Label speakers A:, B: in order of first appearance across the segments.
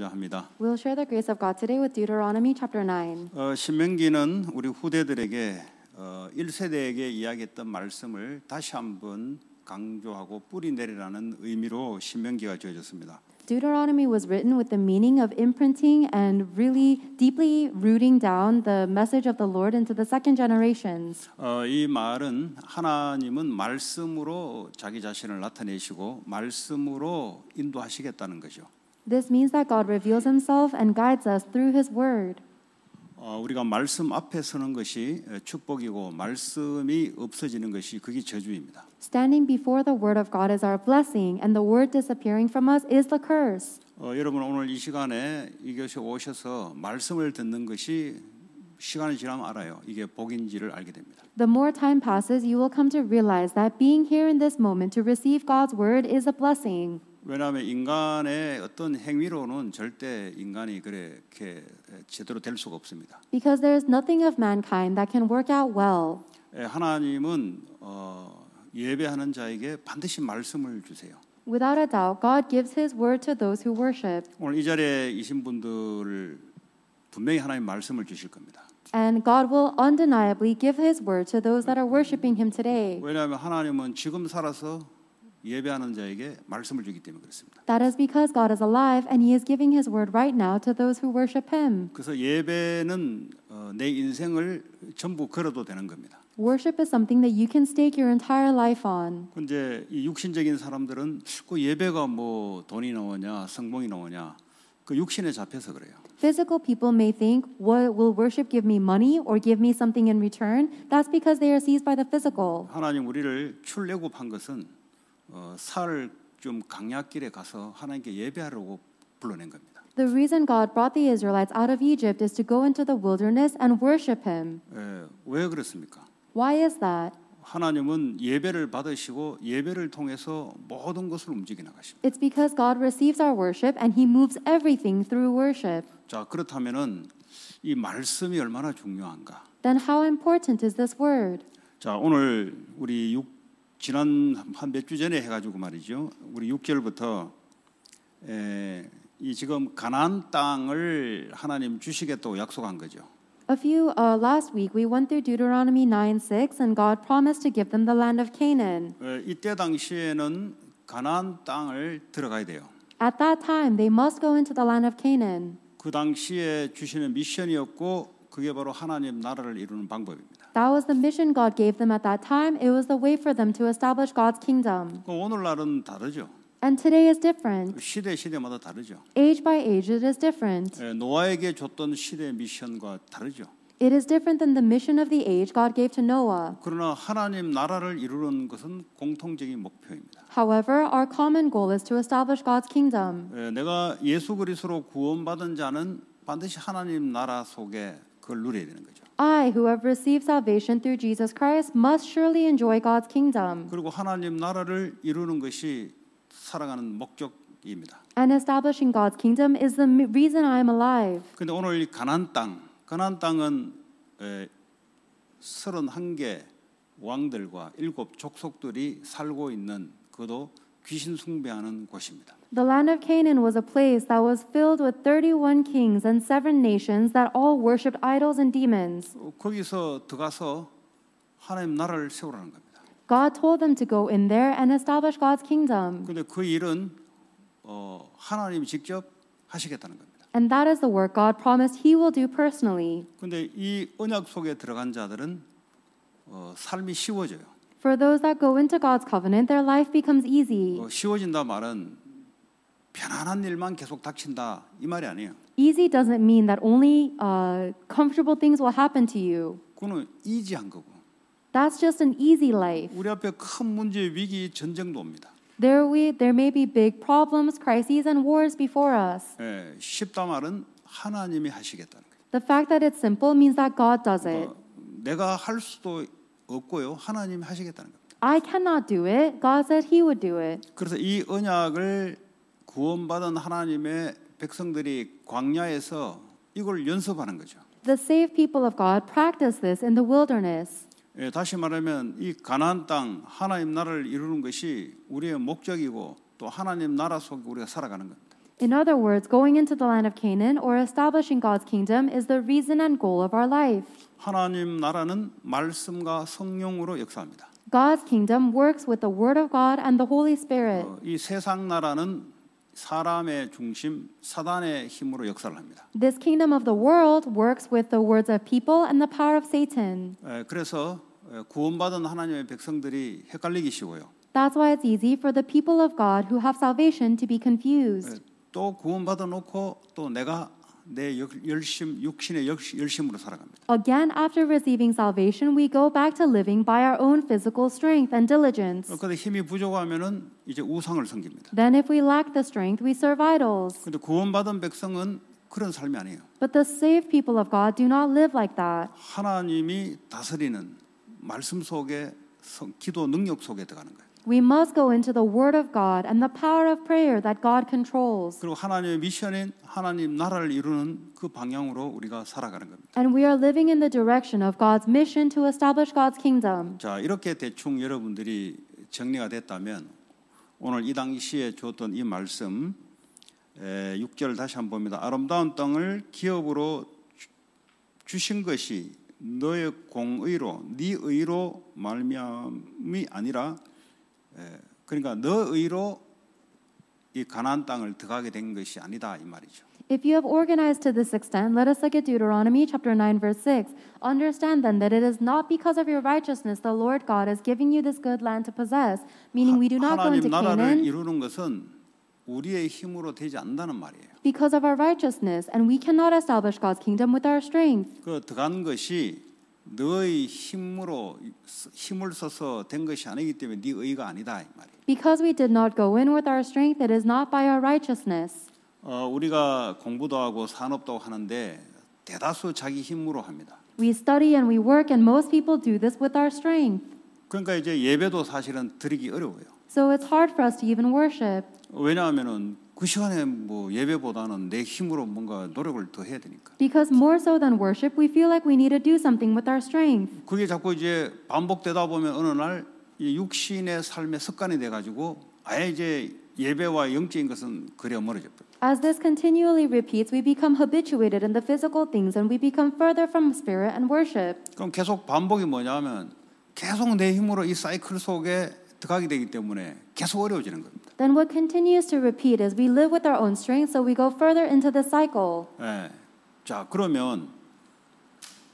A: 합니다.
B: We'll share the grace of God today with Deuteronomy chapter 9.
A: 어, 신명기는 우리 후대들에게 어, 1세대에게 이야기했던 말씀을 다시 한번 강조하고 뿌리 내리라는 의미로 신명기가 지어졌습니다.
B: Deuteronomy was written with the meaning of imprinting and really deeply rooting down the message of the Lord into the second generations.
A: 어, 이 말은 하나님은 말씀으로 자기 자신을 나타내시고 말씀으로 인도하시겠다는 거죠.
B: This means that God reveals himself and guides us through his word.
A: 어, 우리가 말씀 앞에 서는 것이 축복이고 말씀이 없어지는 것이 그게 저주입니다.
B: Standing before the word of God is our blessing and the word disappearing from us is the curse.
A: 어, 여러분 오늘 이 시간에 이곳에 오셔서 말씀을 듣는 것이 시간이 지나면 알아요. 이게 복인지를 알게 됩니다.
B: The more time passes, you will come to realize that being here in this moment to receive God's word is a blessing.
A: 왜냐하면 인간의 어떤 행위로는 절대 인간이 그렇게 제대로 될 수가 없습니다.
B: Because there is nothing of mankind that can work out well.
A: 하나님은 어, 예배하는 자에게 반드시 말씀을 주세요.
B: Without a doubt, God gives His word to those who worship.
A: 오늘 이 자리에 이신 분들을 분명히 하나님 말씀을 주실 겁니다.
B: And God will undeniably give His word to those that are worshiping Him today.
A: 왜냐하면 하나님은 지금 살아서 예배하는 자에게 말씀을 주기 때문에 그렇습니다.
B: That is because God is alive and He is giving His word right now to those who worship Him.
A: 그래서 예배는 어, 내 인생을 전부 걸어도 되는 겁니다.
B: Worship is something that you can stake your entire life on.
A: 근데 이 육신적인 사람들은 그 예배가 뭐 돈이 나오냐 성공이 나오냐 그 육신에 잡혀서 그래요.
B: Physical people may think, "What will worship give me money or give me something in return?" That's because they are seized by the physical.
A: 하나님 우리를 출애굽한 것은 어, 살좀 강약길에 가서 하나님께 예배하려고 불러낸 겁니다.
B: The reason God brought the Israelites out of Egypt is to go into the wilderness and worship Him.
A: 예, 왜 그렇습니까?
B: Why is that?
A: 하나님은 예배를 받으시고 예배를 통해서 모든 것을 움직이 나가십니다.
B: It's because God receives our worship and He moves everything through worship.
A: 자 그렇다면은 이 말씀이 얼마나 중요한가?
B: Then how important is this word?
A: 자 오늘 우리 6 지난 한 몇 주 전에 해가지고 말이죠. 우리 6절부터 에, 이 지금 가나안 땅을 하나님 주시겠다고 약속한 거죠.
B: A few uh, last week we went through Deuteronomy 9:6 and God promised to give them the land of Canaan.
A: 에, 이때 당시에는 가나안 땅을 들어가야 돼요.
B: At that time they must go into the land of Canaan.
A: 그 당시에 주시는 미션이었고 그게 바로 하나님 나라를 이루는 방법입니다.
B: That was the mission God gave them at that time. It was the way for them to establish God's kingdom.
A: 오늘날은 다르죠.
B: And today is different.
A: 시대 시대마다 다르죠.
B: Age by age it is different.
A: 예, 노아에게 줬던 시대 미션과 다르죠.
B: It is different than the mission of the age God gave to Noah.
A: 그러나 하나님 나라를 이루는 것은 공통적인 목표입니다.
B: However, our common goal is to establish God's kingdom.
A: 예, 내가 예수 그리스도로 구원받은 자는 반드시 하나님 나라 속에 그걸 누려야 되는 거죠.
B: I, who have received salvation through Jesus Christ, must surely enjoy God's kingdom.
A: 그리고 하나님 나라를 이루는 것이 살아가는 목적입니다.
B: And establishing God's kingdom is the reason I am alive.
A: 근데 오늘 이 가나안 땅, 가나안 땅은 에, 31개 왕들과 일곱 족속들이 살고 있는 그도 귀신 숭배하는 곳입니다.
B: The land of Canaan was a place that was filled with 31 kings and seven nations that all worshipped idols and demons. God told them to go in there and establish God's kingdom.
A: 그 일은 어,
B: And that is the work God promised he will do personally.
A: 자들은 어,
B: For those that go into God's covenant, their life becomes easy. 어,
A: 편안한 일만 계속 닥친다 이 말이 아니에요.
B: Easy doesn't mean that only uh, comfortable things will happen to you.
A: 그거는 easy한 거고.
B: That's just an easy life.
A: 우리 앞에 큰 문제, 위기, 전쟁도 옵니다.
B: There we there may be big problems, crises, and wars before us.
A: 예, 쉽다 말은 하나님이 하시겠다는 거예요.
B: The fact that it's simple means that God does it. 어,
A: 내가 할 수도 없고요, 하나님이
B: 하시겠다는 겁니다. I cannot do it. God said He would do it.
A: 그래서 이 언약을 구원받은 하나님의 백성들이 광야에서 이걸 연습하는 거죠.
B: The saved people of God practice this in the wilderness.
A: 예, 다시 말하면 이 가나안 땅 하나님 나라를 이루는 것이 우리의 목적이고 또 하나님 나라 속에 우리가 살아가는 겁니다.
B: In other words, going into the land of Canaan or establishing God's kingdom is the reason and goal of our life.
A: 하나님 나라는 말씀과 성령으로 역사합니다.
B: God's kingdom works with the word of God and the Holy Spirit.
A: 이 세상 나라는 사람의 중심, 사단의 힘으로 역사를 합니다.
B: This kingdom of the world works with the words of people and the power of Satan.
A: 그래서 구원받은 하나님의 백성들이 헷갈리기 쉬워요.
B: That's why it's easy for the people of God who have salvation to be confused.
A: 또 구원받아 놓고 또 내가 내 열심 육신의 열심으로 살아갑니다.
B: Again after receiving salvation we go back to living by our own physical strength and diligence. 그런데
A: 힘이 부족하면은 이제 우상을 섬깁니다.
B: Then if we lack the strength we serve idols.
A: 근데 구원받은 백성은 그런 삶이 아니에요.
B: But the saved people of God do not live like that.
A: 하나님이 다스리는 말씀 속에 기도 능력 속에 들어가는 거예요.
B: We must go into the word of God and the power of prayer that God controls.
A: 그리고 하나님의 미션인 하나님 나라를 이루는 그 방향으로 우리가 살아가는 겁니다.
B: And we are living in the direction of God's mission to establish God's kingdom.
A: 자, 이렇게 대충 여러분들이 정리가 됐다면 오늘 이 당시에 줬던 이 말씀 에, 6절 다시 한번 봅니다. 아름다운 땅을 기업으로 주, 주신 것이 너의 공의로 네 의로 말미암이 아니라 그러니까 너 의로 이 가나안 땅을 들어가게 된 것이 아니다 이 말이죠.
B: If you have organized to this extent, let us look at Deuteronomy chapter 9 verse 6. Understand then that it is not because of your righteousness the Lord God is giving you this good land to possess, meaning we do not go into Canaan. 하나님
A: 나라를 이루는 것은 우리의 힘으로 되지 않는다는 말이에요.
B: Because of our righteousness and we cannot establish God's kingdom with our strength.
A: 그 들어간 것이 너의 힘으로 힘을 써서 된 것이 아니기 때문에 네 의가 아니다 이 말이에요.
B: Because we did not go in with our strength, it is not by our righteousness.
A: 어, 우리가 공부도 하고 산업도 하는데 대다수 자기 힘으로 합니다.
B: We study and we work, and most people do this with our strength.
A: 그러니까 이제 예배도 사실은 드리기 어려워요.
B: So it's hard for us to even worship.
A: 왜냐하면은 그 시간에 뭐 예배보다는 내 힘으로 뭔가 노력을 더 해야 되니까.
B: Because more so than worship, we feel like we need to do something with our strength.
A: 그게 자꾸 이제 반복되다 보면 어느 날 육신의 삶의 습관이 돼 가지고 아예 이제 예배와 영적인 것은 그려 멀어져
B: 버려. As this continually repeats, we become habituated in the physical things and we become further from spirit and worship.
A: 그럼 계속 반복이 뭐냐면 계속 내 힘으로 이 사이클 속에 득하게 되기 때문에 계속 어려워지는 겁니다.
B: Then what continues to repeat is we live with our own strength, so we go further into the cycle.
A: 예, 자 그러면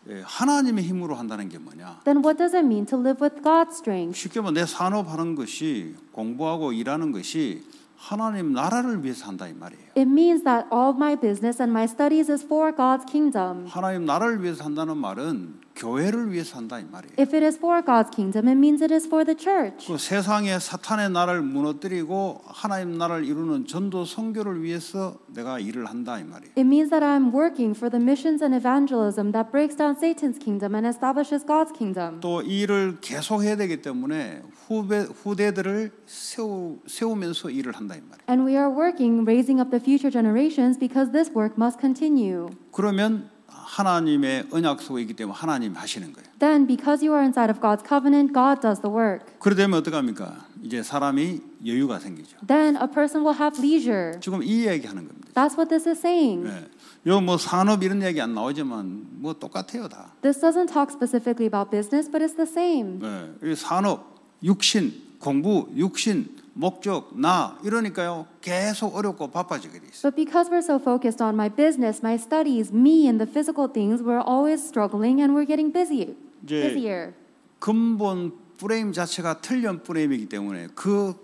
A: 예, 하나님의 힘으로 한다는 게 뭐냐?
B: Then what does it mean to live with God's strength?
A: 쉽게 말해 내 산업하는 것이 공부하고 일하는 것이 하나님 나라를 위해서 한다 이 말이에요.
B: It means that all my business and my studies is for God's kingdom.
A: 하나님 나라를 위해서 한다는 말은 교회를 위해서 한다 이 말이에요.
B: If it is for God's kingdom, it means it is for the church.
A: 그 세상의 사탄의 나라를 무너뜨리고 하나님 나라를 이루는 전도 선교를 위해서 내가 일을 한다 이
B: 말이에요. It means that I'm working for the missions and evangelism that breaks down Satan's kingdom and establishes God's kingdom.
A: 또 일을 계속해야 되기 때문에 후배 후대들을 세우, 세우면서 일을 한다 이 말이에요.
B: And we are working raising up the future generations because this work must continue.
A: 그러면 하나님의 언약 속에 있기 때문에 하나님 하시는 거예요.
B: Then because you are inside of God's covenant, God does the work.
A: 그러다 되면 어떻게 합니까? 이제 사람이 여유가 생기죠.
B: Then a person will have leisure.
A: 지금 이 이야기하는
B: 겁니다. That's what this is saying.
A: 네. 요뭐 산업 이런 얘기 안 나오지만 뭐 똑같아요 다.
B: This doesn't talk specifically about business, but it's the same.
A: 네. 산업, 육신, 공부, 육신 목적, 나 이러니까요. 계속 어렵고 바빠지게 돼
B: 있어요. But because we're so focused on my business, my studies, me and the physical things, we're always struggling and we're getting busy.
A: busier. 근본 프레임 자체가 틀린 프레임이기 때문에 그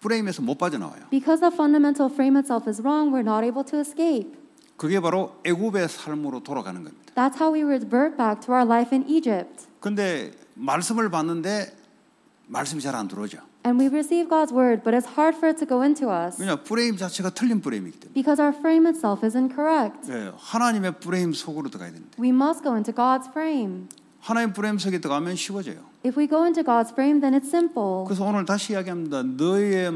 A: 프레임에서 못 빠져나와요.
B: Because the fundamental frame itself is wrong, we're not able to escape.
A: 그게 바로 애굽의 삶으로 돌아가는 겁니다.
B: That's how we revert back to our life in Egypt.
A: 근데 말씀을 봤는데 말씀이 잘 안 들어오죠.
B: And we receive God's word, but it's hard for it to go into us.
A: 왜냐 프레임 자체가 틀린 프레임이기
B: 때문에. Because our frame itself is incorrect.
A: 예, 하나님의 프레임 속으로 들어가야 됩니다.
B: We must go into God's frame.
A: 하나님 프레임 속에 들어가면 쉬워져요.
B: If we go into God's frame, then it's simple.
A: 그래서 오늘 다시 이야기합니다. 너희의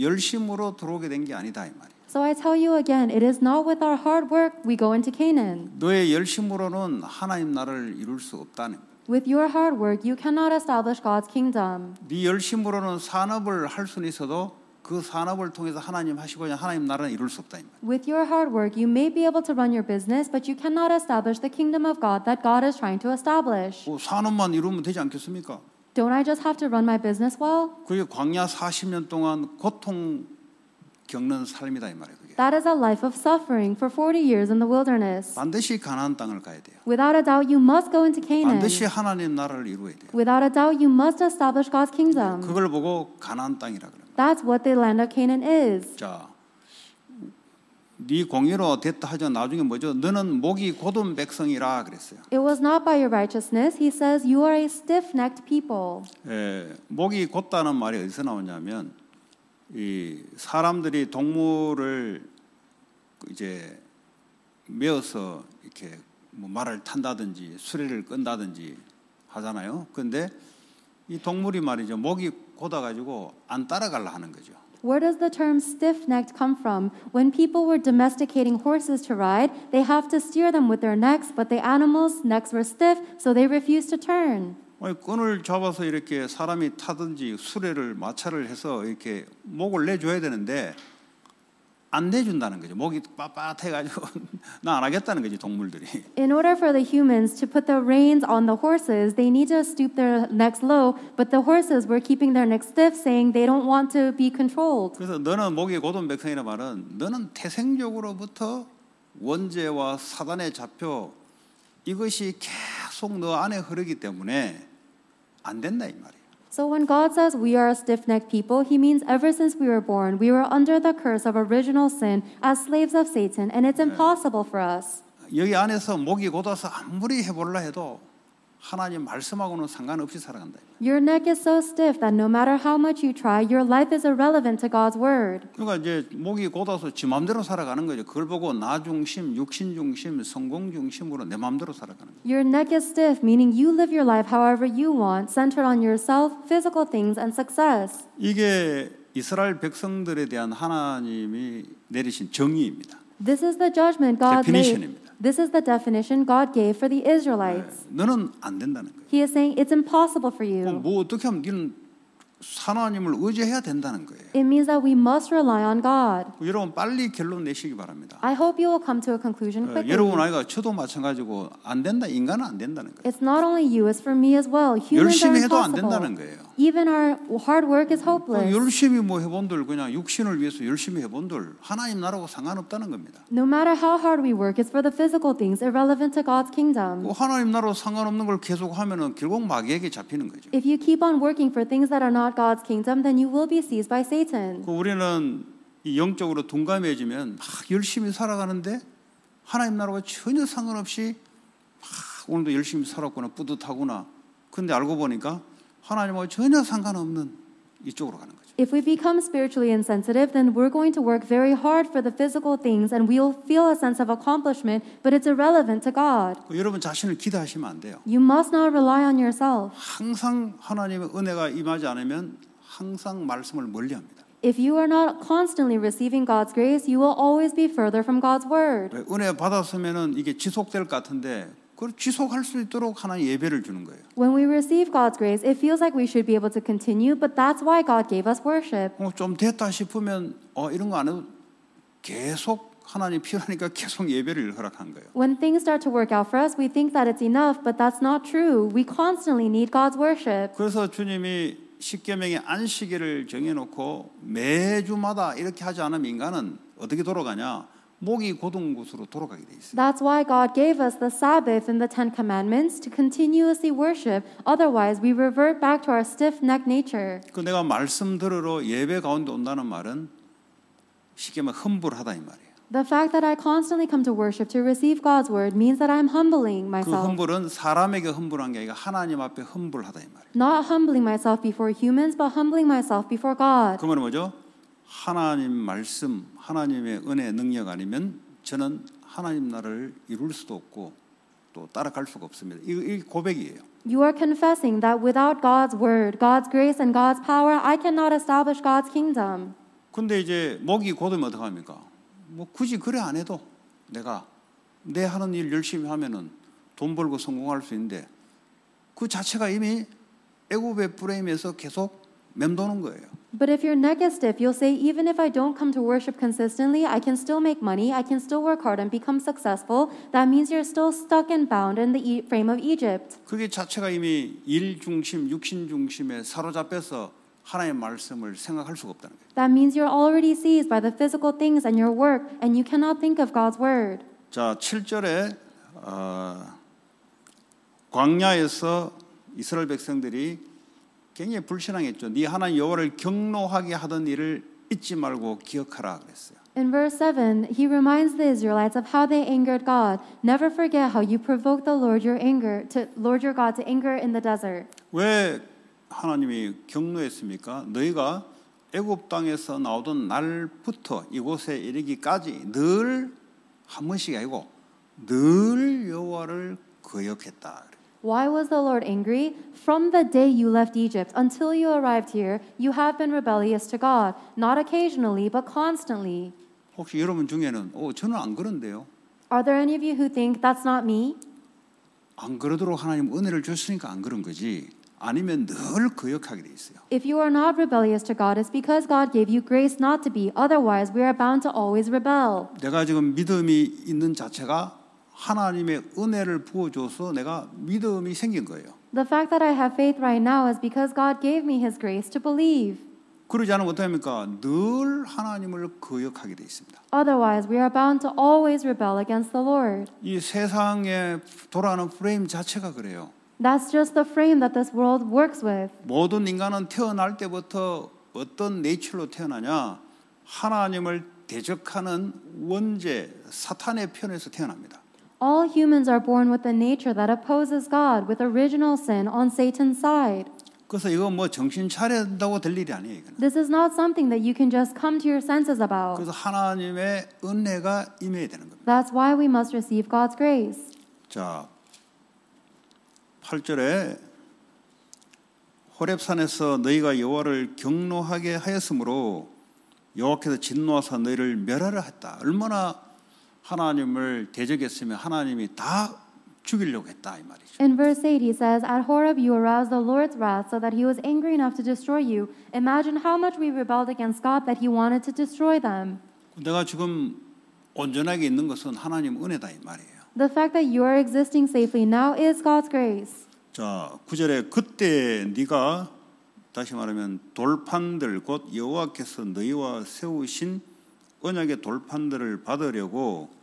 A: 열심으로 들어오게 된 게 아니다 이 말이에요.
B: So I tell you again, it is not with our hard work we go into Canaan.
A: 너의 열심으로는 하나님 나라를 이룰 수 없다는.
B: With your hard work, you cannot establish God's kingdom.
A: 네 열심으로는 산업을 할 수는 있어도 그 산업을 통해서 하나님 하시고자 하나님 나라는 이룰 수 없다
B: With your hard work, you may be able to run your business, but you cannot establish the kingdom of God that God is trying to establish.
A: 뭐 산업만 이루면 되지 않겠습니까?
B: Don't I just have to run my business well?
A: 그게 광야 40년 동안 고통 겪는 삶이다 이 말이에요.
B: That is a life of suffering for 40 years in the wilderness.
A: 반드시 가나안 땅을 가야 돼요.
B: Without a doubt you must go into Canaan. 반드시
A: 하나님 나라를 이루어야 돼요.
B: Without a doubt you must establish God's kingdom.
A: 그걸 보고 가나안 땅이라 그래요.
B: That's what the land of Canaan is.
A: 자. 네 공의로 됐다 하죠. 나중에 뭐죠? 너는 목이 고든 백성이라 그랬어요.
B: It was not by your righteousness. He says you are a stiff-necked people.
A: 예, 목이 곧다는 말이 어디서 나오냐면 이 사람들이 동물을 이제 메어서 이렇게 뭐 말을 탄다든지 수레를 끈다든지 하잖아요. 근데 이 동물이 말이죠. 목이 고다 가지고 안 따라가려 하는 거죠.
B: Where does the term stiff-necked come from? When people were domesticating horses to ride, they have to steer them with their necks, but the animals' necks were stiff, so they refused to turn.
A: 끈을 잡아서 이렇게 사람이 타든지 수레를 마찰을 해서 이렇게 목을 내줘야 되는데 안 내준다는 거죠. 목이 빳빳해가지고 나 안 하겠다는 거지 동물들이.
B: In order for the humans to put the reins on the horses, they need to stoop their necks low, but the horses were keeping their necks stiff, saying they don't want to be controlled.
A: 그래서 너는 목이 고든 백성이라 말은 너는 태생적으로부터 원죄와 사단에 잡혀 이것이 계속 너 안에 흐르기 때문에 안 된다 이 말이에요.
B: So when God says we are a stiff-necked people, he means ever since we were born, we were under the curse of original sin as slaves of Satan, and it's impossible for us.
A: 여기 안에서 목이 아무리 해도 하나님 말씀하고는 상관없이 살아간다.
B: Your neck is so stiff that no matter how much you try, your life is irrelevant to God's word.
A: 그러니까 이제 목이 곧아서 지 마음대로 살아가는 거죠. 그걸 보고 나 중심, 육신 중심, 성공 중심으로 내 마음대로 살아가는
B: 거예요. Your neck is stiff, meaning you live your life however you want, centered on yourself, physical things, and success.
A: 이게 이스라엘 백성들에 대한 하나님이 내리신 정의입니다.
B: This is the judgment God made. This is the definition God gave for the Israelites.
A: 너는 안 된다는 거예요.
B: He is saying it's impossible for you.
A: 뭐 어떻게 하면 너는 하나님을 의지해야 된다는 거예요.
B: It means that we must rely on God.
A: 여러분 빨리 결론 내시기 바랍니다.
B: I hope you will come to a conclusion quickly. 여러분 아이가
A: 저도 마찬가지고 안 된다 인간은 안 된다는
B: 거예요. It's not only you, it's for me as well. Humans are impossible. 해도 안 된다는 거예요. even our hard work is hopeless.
A: 열심히 뭐 해본들 그냥 육신을 위해서 열심히 해본들 하나님 나라고 상관없다는 겁니다.
B: No matter how hard we work, it's for the physical things irrelevant to God's kingdom. 하나님
A: 나라로 상관없는 걸 계속 하면은 결국 마귀에게 잡히는 거죠.
B: If you keep on working for things that are not God's kingdom, then you will be seized by Satan.
A: 그 우리는 이 영적으로 둔감해지면 막 열심히 살아가는데 하나님 나라와 전혀 상관없이 막 오늘도 열심히 살았구나 뿌듯하구나. 근데 알고 보니까 하나님하고 전혀 상관없는 이쪽으로 가는 거죠.
B: If we become spiritually insensitive, then we're going to work very hard for the physical things and we'll feel a sense of accomplishment, but it's irrelevant to God.
A: 여러분 자신을 기대하시면 안 돼요.
B: You must not rely on yourself. 항상
A: 하나님의 은혜가 임하지 않으면 항상 말씀을 멀리합니다.
B: If you are not constantly receiving God's grace, you will always be further from God's word.
A: 은혜 받았으면은 이게 지속될 것 같은데 그걸 지속할 수 있도록 하나님 예배를 주는 거예요.
B: When we receive God's grace, it feels like we should be able to continue, but that's why God gave us worship.
A: 어, 좀 됐다 싶으면 어, 이런 거 안 해도 계속 하나님 필요하니까 계속 예배를 허락한 거예요.
B: When things start to work out for us, we think that it's enough, but that's not true. We constantly need God's worship.
A: 그래서 주님이 십계명의 안식일을 정해놓고 매주마다 이렇게 하지 않으면 인간은 어떻게 돌아가냐? 목이 고든 곳으로 돌아가게 돼
B: 있어요. That's why God gave us the Sabbath in the Ten Commandments to continuously worship. Otherwise, we revert back to our stiff-necked nature.
A: 그 내가 말씀 들으러 예배 가운데 온다는 말은 쉽게 말 humble 이 말이에요.
B: The fact that I constantly come to worship to receive God's word means that I'm humbling myself. 그
A: 흠불은 사람에게 흠불한 게 아니라 하나님 앞에 humble 하다 이 말이에요.
B: Not humbling myself before humans, but humbling myself before God. 그
A: 말은 뭐죠? 하나님 말씀, 하나님의 은혜 능력 아니면 저는 하나님 나라를 이룰 수도 없고 또 따라갈 수가 없습니다. 이, 이 고백이에요.
B: You are confessing that without God's word, God's grace and God's power, I cannot establish God's kingdom.
A: 근데 이제 목이 고되면 어떡합니까? 뭐 굳이 그래 안 해도 내가 내 하는 일 열심히 하면은 돈 벌고 성공할 수 있는데 그 자체가 이미 애굽의 프레임에서 계속 맴도는 거예요.
B: But if you're negative, you'll say, even if I don't come to worship consistently, I can still make money, I can still work hard and become successful. That means you're still stuck and bound in the e- frame of Egypt.
A: 그게 자체가 이미 일 중심, 육신 중심에 사로잡혀서 하나님의 말씀을 생각할 수가 없다는
B: 거예요. That means you're already seized by the physical things and your work, and you cannot think of God's word.
A: 자, 7절에 어, 광야에서 이스라엘 백성들이 굉장히 불신앙했죠. 네 하나님 여호와를 경노하게 하던 일을 잊지 말고 기억하라 그랬어요.
B: In verse 7, he reminds the Israelites of how they angered God. Never forget how you provoked the Lord your anger to Lord your God to anger in the desert.
A: 왜 하나님이 경노했습니까? 너희가 애굽 땅에서 나오던 날부터 이곳에 이르기까지 늘 한 번씩 아니고 늘 여호와를 거역했다.
B: Why was the Lord angry? From the day you left Egypt until you arrived here, you have been rebellious to God, not occasionally, but constantly.
A: 혹시 여러분 중에는 어, 저는 안 그런데요.
B: Are there any of you who think that's not me?
A: 안 그러도록 하나님 은혜를 줬으니까 안 그런 거지. 아니면 늘 거역하게 돼 있어요.
B: If you are not rebellious to God, it's because God gave you grace not to be. Otherwise, we are bound to always rebel.
A: 내가 지금 믿음이 있는 자체가 하나님의 은혜를 부어줘서 내가 믿음이 생긴 거예요.
B: The fact that I have faith right now is because God gave me His grace to believe.
A: 그러지 않으면 어떻합니까? 늘 하나님을 거역하게 돼 있습니다.
B: Otherwise, we are bound to always rebel against the Lord.
A: 이 세상에 돌아가는 프레임 자체가 그래요.
B: That's just the frame that this world works with.
A: 모든 인간은 태어날 때부터 어떤 네이처로 태어나냐? 하나님을 대적하는 원죄 사탄의 편에서 태어납니다.
B: All humans are born with a nature that opposes God, with original sin on Satan's side.
A: 그래서 이건 뭐 정신 차린다고 될 일이 아니에요. 이거는.
B: This is not something that you can just come to your senses about. 그래서
A: 하나님의 은혜가 임해야 되는
B: 겁니다. That's why we must receive God's grace.
A: 자, 8절에 호렙산에서 너희가 여호와를 경노하게 하였으므로 여호와께서 진노하사 너희를 멸하려 했다. 얼마나 하나님을 대적했으며 하나님이 다 죽이려고 했다 이
B: 말이죠. In verse 8 he says, "At Horeb you aroused the Lord's wrath so that he was angry enough to destroy you. Imagine how much we rebelled against God that he wanted to destroy them."
A: 내가 지금 온전하게 있는 것은 하나님 은혜다 이 말이에요.
B: The fact that you are existing safely now is God's grace.
A: 자, 9절에 그때 네가 다시 말하면 돌판들 곧 여호와께서 너희와 세우신 언약의 돌판들을 받으려고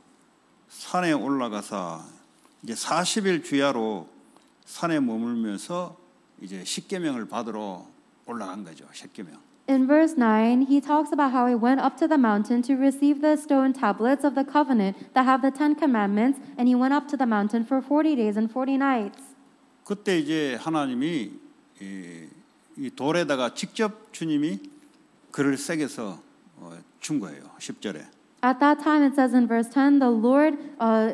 A: 산에 올라가사 이제 40일 주야로 산에 머물면서 이제 십계명을 받으러 올라간 거죠. 십계명.
B: In verse 9, he talks about how he went up to the mountain to receive the stone tablets of the covenant that have the Ten Commandments, and he went up to the mountain for 40 days and 40 nights.
A: 그때 이제 하나님이 이, 이 돌에다가 직접 주님이 글을 새겨서 어, 준 거예요. 10절에.
B: At that time, it says in verse 10, the Lord uh,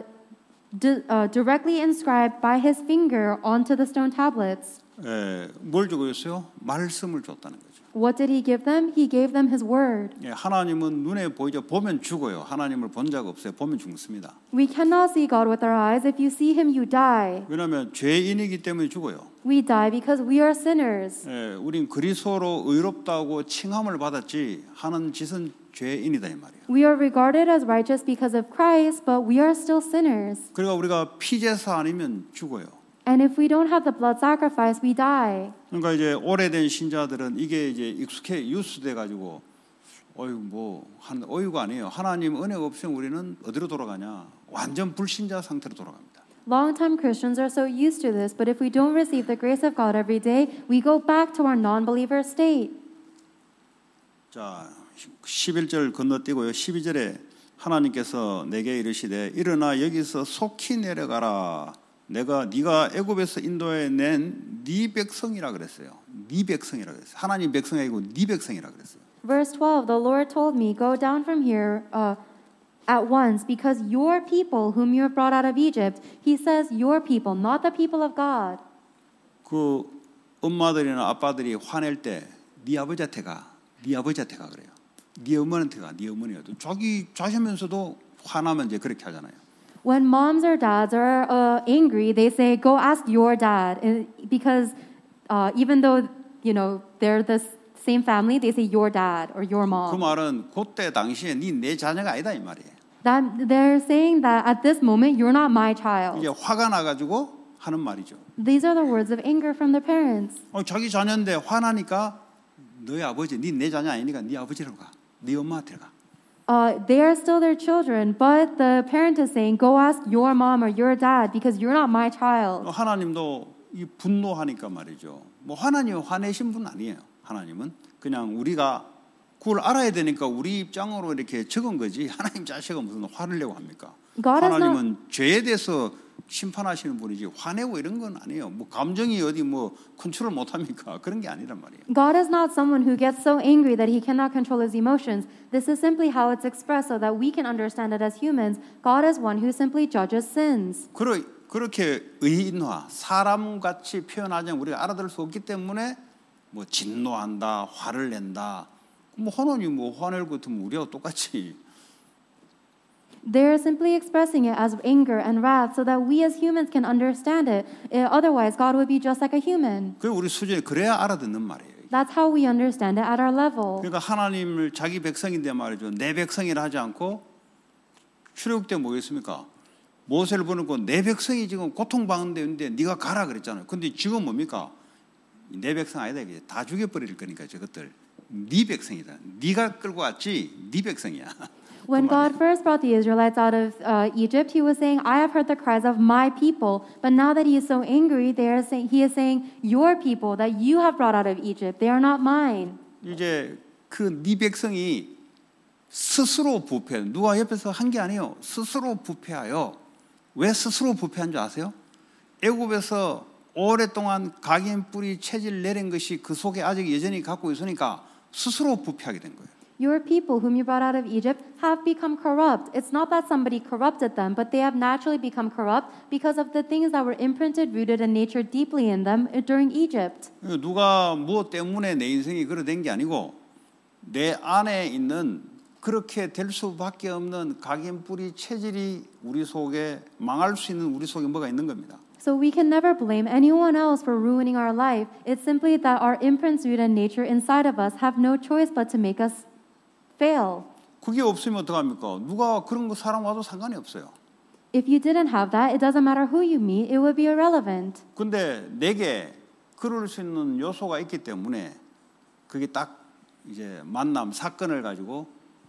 B: di- uh, directly inscribed by his finger onto the stone tablets.
A: 예, 뭘 주고 있어요? 말씀을 줬다는 거죠.
B: What did he give them? He gave them his word.
A: 예, 하나님은 눈에 보이죠. 보면 죽어요. 하나님을 본적 없어요. 보면 죽습니다.
B: We cannot see God with our eyes. If you see him, you die.
A: 왜냐하면 죄인이기 때문에 죽어요.
B: We die because we are sinners.
A: 예, 우린 그리스도로 의롭다고 칭함을 받았지 하는 짓은 죄인이다 이 말이에요.
B: We are regarded as righteous because of Christ, but we are still sinners.
A: 그러니까 우리가 피제사 아니면 죽어요.
B: And if we don't have the blood sacrifice, we die.
A: 그러니까 이제 오래된 신자들은 이게 이제 익숙해 유수돼 가지고 어유 뭐한 어유가 아니에요. 하나님 은혜가 없으면 우리는 어디로 돌아가냐? 완전 불신자 상태로 돌아갑니다.
B: Long-time Christians are so used to this, but if we don't receive the grace of God every day, we go back to our non-believer state.
A: 자, 11절 건너뛰고요. 12절에 하나님께서 내게 이르시되 일어나 여기서 속히 내려가라. 내가 네가 애굽에서 인도해 낸 네 백성이라 그랬어요. 네 백성이라 그랬어요. 하나님 백성이 아니고 네 백성이라 그랬어요.
B: Verse 12 The Lord told me go down from here uh, at once because your people whom you have brought out of Egypt he says your people not the people of God.
A: 그 엄마들이나 아빠들이 화낼 때 네 아버지한테 가. 네 아버지한테 가 그래요. 네 어머니한테 가. 네 어머니여도 자기 자시면서도 화나면 이제 그렇게 하잖아요.
B: When moms or dads are uh, angry, they say, "Go ask your dad," and because uh, even though you know they're the same family, they say your dad or your mom. 그
A: 말은 그때 당시에 네 내 자녀가 아니다 이 말이에요.
B: That they're saying that at this moment you're not my child.
A: 이제 화가 나가지고 하는 말이죠.
B: These are the words of anger from the parents.
A: 어, 자기 자녀인데 화나니까 너희 아버지, 네내 자녀 아니니까 네 아버지로 가. 네 엄마한테 가.
B: Uh, they are still their children, but the parent is saying, "Go ask your mom or your dad because you're not my child." 어,
A: 하나님도 이 분노하니까 말이죠. 뭐 하나님 화내신 분 아니에요. 하나님은 그냥 우리가 그걸 알아야 되니까 우리 입장으로 이렇게 적은 거지. 하나님 자식은 무슨 화를 내고 합니까?
B: God 하나님은 not...
A: 죄에 대해서 심판하시는 분이지 화내고 이런 건 아니에요. 뭐 감정이 어디 뭐 컨트롤 못 합니까? 그런 게 아니란 말이에요.
B: God is not someone who gets so angry that he cannot control his emotions. This is simply how it's expressed so that we can understand it as humans. God is one who simply judges sins.
A: 그러 그렇게 의인화 사람 같이 표현하자면 우리가 알아들을 수 없기 때문에 뭐 진노한다, 화를 낸다. 뭐 하나님 뭐 화낼 것같면 우리하고 똑같이
B: They're simply expressing it as anger and wrath so that we as humans can understand it. Otherwise, God would be just like a human.
A: 그 우리 수준에 그래야 알아듣는 말이에요.
B: That's how we understand it at our level.
A: 그러니까 하나님을 자기 백성인데 말이죠. 내 백성이라 하지 않고 출애굽 때 뭐였습니까? 모세를 보내고 내 백성이 지금 고통받는데 네가 가라 그랬잖아요. 근데 지금 뭡니까? 내 백성 아니다 이게 다 죽여버릴 거니까 저것들 네 백성이다. 네가 끌고 왔지 네 백성이야.
B: When God first brought the Israelites out of uh, Egypt, He was saying, "I have heard the cries of my people." But now that He is so angry, they are saying, He is saying, "Your people that you have brought out of Egypt, they are not mine."
A: 이제 그네 백성이 스스로 부패. 누가 옆에서 한 게 아니에요. 스스로 부패하여. 왜 스스로 부패한 줄 아세요? 애굽에서 오랫동안 각인 뿌리 체질 내린 것이 그 속에 아직 여전히 갖고 있으니까 스스로 부패하게 된 거예요.
B: Your people, whom you brought out of Egypt, have become corrupt. It's not that somebody corrupted them, but they have naturally become corrupt because of the things that were imprinted, rooted, and nature deeply in them during Egypt.
A: 누가 무엇 때문에 내 인생이 그래 된게 아니고 내 안에 있는 그렇게 될 수밖에 없는 각인 뿌리 체질이 우리 속에 망할 수 있는 우리 속에 뭐가 있는 겁니다.
B: So we can never blame anyone else for ruining our life. It's simply that our imprints, rooted in nature inside of us have no choice but to make us fail.
A: 그게 없으면 어떡합니까? 누가 그런 거 사람 와도 상관이 없어요.
B: If you didn't have that, it doesn't matter who you meet, it would be irrelevant.
A: 근데 내게 그럴 수 있는 요소가 있기 때문에 그게 딱 이제 만남 사건을 가지고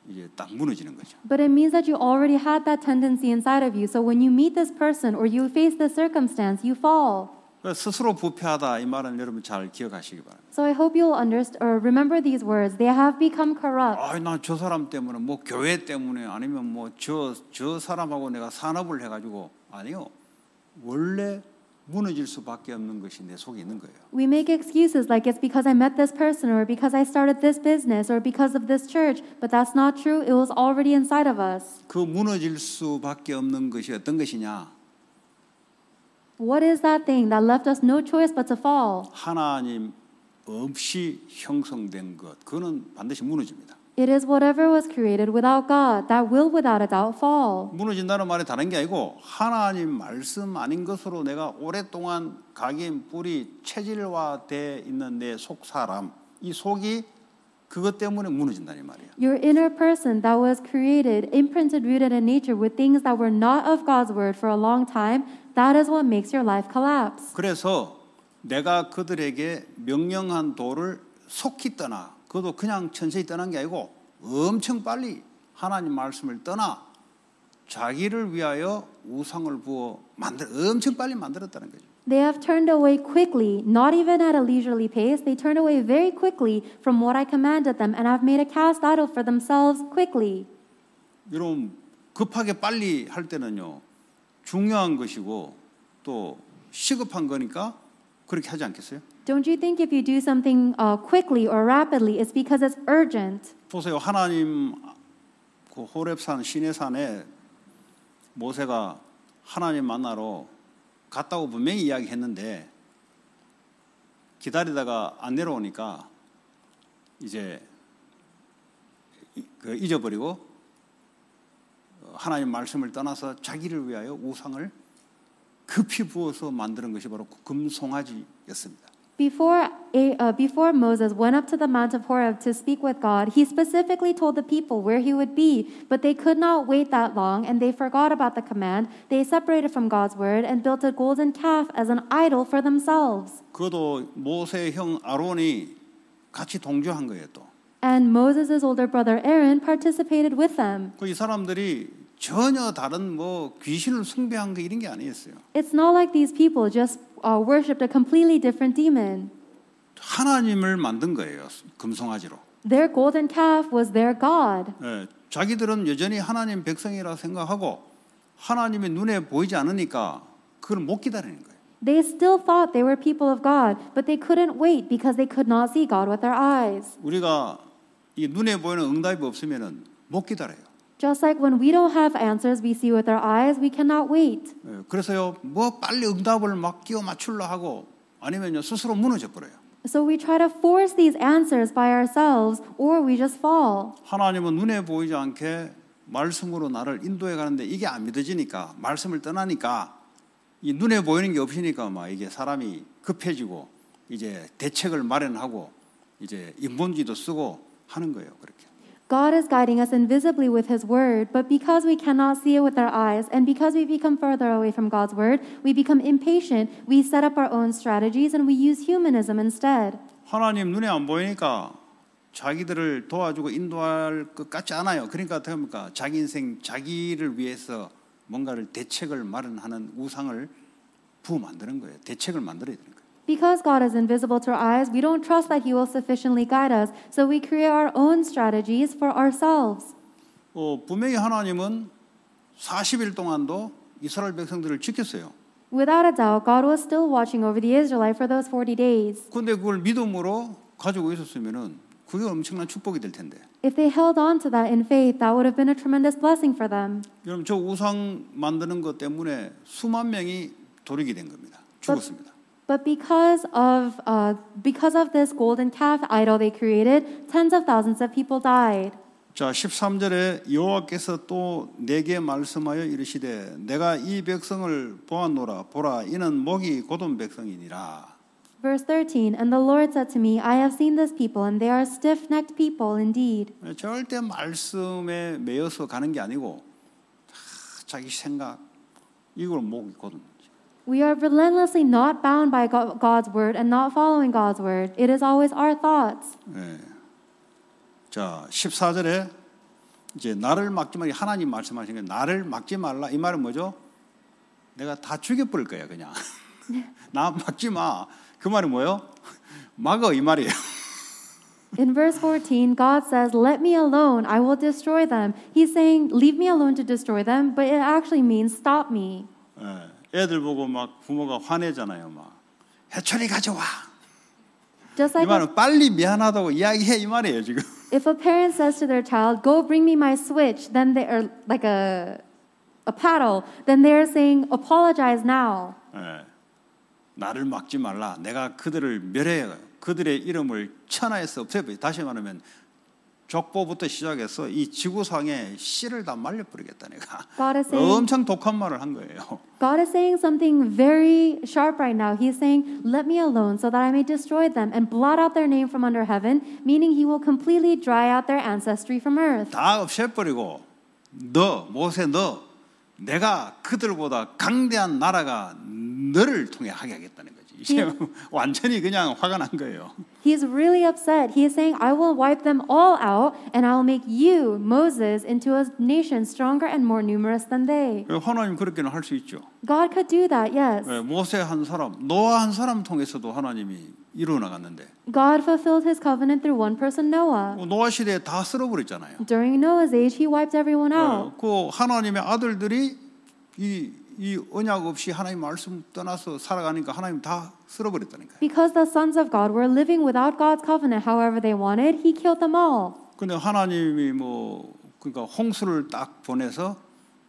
A: 이제 딱 무너지는 거죠.
B: But it means that you already had that tendency inside of you. So when you meet this person or you face this circumstance, you fall.
A: 스스로 부패하다 이 말은 여러분 잘 기억하시기 바랍니다.
B: So I hope you'll understand or remember these words. They have become corrupt.
A: 아, 나저 사람 때문에 뭐 교회 때문에 아니면 뭐 저 저 사람하고 내가 산업을 해 가지고 아니요. 원래 무너질 수밖에 없는 것이 내 속에 있는
B: 거예요. We make excuses like it's because I met this person or because I started this business or because of this church, but that's not true. It was already inside of us.
A: 그 무너질 수밖에 없는 것이 어떤 것이냐?
B: What is that thing that left us no choice but to fall?
A: 하나님 없이 형성된 것 그거는 반드시 무너집니다.
B: It is whatever was created without God that will without a doubt fall.
A: 무너진다는 말이 다른 게 아니고 하나님 말씀 아닌 것으로 내가 오랫동안 각인 뿌리 체질화돼 있는 내속 사람 이 속이 그것 때문에 무너진다는
B: 말이야. Your inner person that was created, imprinted, rooted in nature with things that were not of God's word for a long time that is what makes your life collapse.
A: 그래서 내가 그들에게 명령한 도를 속히 떠나. 그것도 그냥 천천히 떠난 게 아니고 엄청 빨리 하나님 말씀을 떠나 자기를 위하여 우상을 부어 만들 엄청 빨리 만들었다는 거죠.
B: They have turned away quickly, not even at a leisurely pace. They turn away very quickly from what I commanded them, and have made a cast idol for themselves quickly.
A: 여러분 급하게 빨리 할 때는요 중요한 것이고 또 시급한 거니까 그렇게 하지 않겠어요?
B: Don't you think if you do something uh, quickly or rapidly, it's because it's urgent?
A: 보세요, 하나님 그 호렙산 시내산에 모세가 하나님 만나러 갔다고 분명히 이야기했는데 기다리다가 안 내려오니까 이제 그 잊어버리고 하나님 말씀을 떠나서 자기를 위하여 우상을 급히 부어서 만드는 것이 바로 금송아지였습니다.
B: Before, uh, before Moses went up to the Mount of Horeb to speak with God, he specifically told the people where he would be, but they could not wait that long and they forgot about the command. They separated from God's word and built a golden calf as an idol for themselves.
A: 그도 모세 형 아론이 같이 동조한 거예요 또.
B: And Moses' older brother Aaron participated with them.
A: 이 사람들이 전혀 다른 뭐 귀신을 숭배한 게 이런 게 아니었어요.
B: It's not like these people just uh, worshipped a completely different demon.
A: 하나님을 만든 거예요. 금송아지로.
B: Their golden calf was their god.
A: 예, 자기들은 여전히 하나님 백성이라 생각하고 하나님의 눈에 보이지 않으니까
B: 그걸 못 기다리는 거예요. They still thought they were people of God, but they couldn't wait because they could not see God with their eyes.
A: 우리가 이 눈에 보이는 응답이 없으면은 못 기다려요.
B: Just like when we don't have answers we see with our eyes, we cannot wait.
A: 예, 그래서요 뭐 빨리 응답을 막 끼워 맞추려 하고 아니면요 스스로 무너져 버려요.
B: So we try to force these answers by ourselves, or we just fall.
A: 하나님은 눈에 보이지 않게 말씀으로 나를 인도해 가는데 이게 안 믿어지니까 말씀을 떠나니까 이 눈에 보이는 게 없으니까 막 이게 사람이 급해지고 이제 대책을 마련하고 이제 인본주도 쓰고 하는 거예요. 그렇게.
B: God is guiding us invisibly with His Word, but because we cannot see it with our eyes, and because we become further away from God's Word, we become impatient, we set up our own strategies, and we use humanism instead.
A: 하나님 눈에 안 보이니까 자기들을 도와주고 인도할 것 같지 않아요. 그러니까 어떻게 합니까? 자기 인생, 자기를 위해서 뭔가를 대책을 마련하는 우상을 부 만드는 거예요. 대책을 만들어야 돼요.
B: Because God is invisible to our eyes, we don't trust that He will sufficiently guide us, so we create our own strategies for ourselves.
A: 어, 분명히 하나님은 40일 동안도 이스라엘 백성들을 지켰어요.
B: Without a doubt, God was still watching over the Israelite for those 40 days.
A: 근데 그걸 믿음으로 가지고 있었으면은 그게 엄청난 축복이 될 텐데.
B: If they held on to that in faith, that would have been a tremendous blessing for them.
A: 여러분 저 우상 만드는 것 때문에 수만 명이 도륙이 된 겁니다.
B: 죽었습니다. But But because of, uh, because of this golden calf idol they created, tens of thousands of people died.
A: 자, 13절에 여호와께서 또 내게 말씀하여 이르시되 내가 이 백성을 보았노라 보라 이는 목이 곧은 백성이니라.
B: Verse 13 And the Lord said to me I have seen this people and they are stiff-necked people indeed.
A: 절대 말씀에 매여서 가는 게 아니고 자기 생각 이걸 목이 곧은
B: We are relentlessly not bound by God's word and not following God's word. It is always our thoughts.
A: 네. 자, 14절에 이제 나를 막지 말라 하나님 말씀하신 게 나를 막지 말라 이 말은 뭐죠? 내가 다 죽여 버릴 거야, 그냥. 나 막지 마. 그 말은 뭐예요? 막어 이 말이에요.
B: In verse 14, God says, Let me alone, I will destroy them. He's saying, Leave me alone to destroy them, but it actually means stop me.
A: 네. 애들 보고 막 부모가 화내잖아요. 막 해철이 가져와.
B: Just like 이 말은 빨리
A: 미안하다고 이야기해 이 말이에요 지금.
B: If a parent says to their child, "Go bring me my switch," then they are like a a paddle. Then they are saying, "Apologize now."
A: 예, 나를 막지 말라. 내가 그들을 멸해. 그들의 이름을 천하에서 없애버리. 다시 말하면 족보부터 시작해서 이 지구상에 씨를 다 말려버리겠다 내가. God is saying, 엄청 독한 말을 한 거예요.
B: God is saying something very sharp right now. He's saying, "Let me alone, so that I may destroy them and blot out their name from under heaven," meaning He will completely dry out their ancestry from earth.
A: 다 없애버리고 너 모세 너 내가 그들보다 강대한 나라가 너를 통해 하게 하겠다. 이제 완전히 그냥 화가 난 거예요.
B: He's really upset. He is saying, "I will wipe them all out, and I will make you, Moses, into a nation stronger and more numerous than they."
A: 하나님 그렇게는 할 수 있죠.
B: God could do that. Yes.
A: 모세 한 사람, 노아 한 사람 통해서도 하나님이 이루어나갔는데.
B: God fulfilled His covenant through one person, Noah.
A: 노아 시대에 다 쓸어버렸잖아요.
B: During Noah's age, He wiped everyone out.
A: 그 하나님의 아들들이 이이 언약 없이 하나님 말씀 떠나서 살아가니까 하나님 다 쓸어버렸다니까요.
B: Because the sons of God were living without God's covenant, however they wanted, He killed them all.
A: 근데 하나님이 뭐 그러니까 홍수를 딱 보내서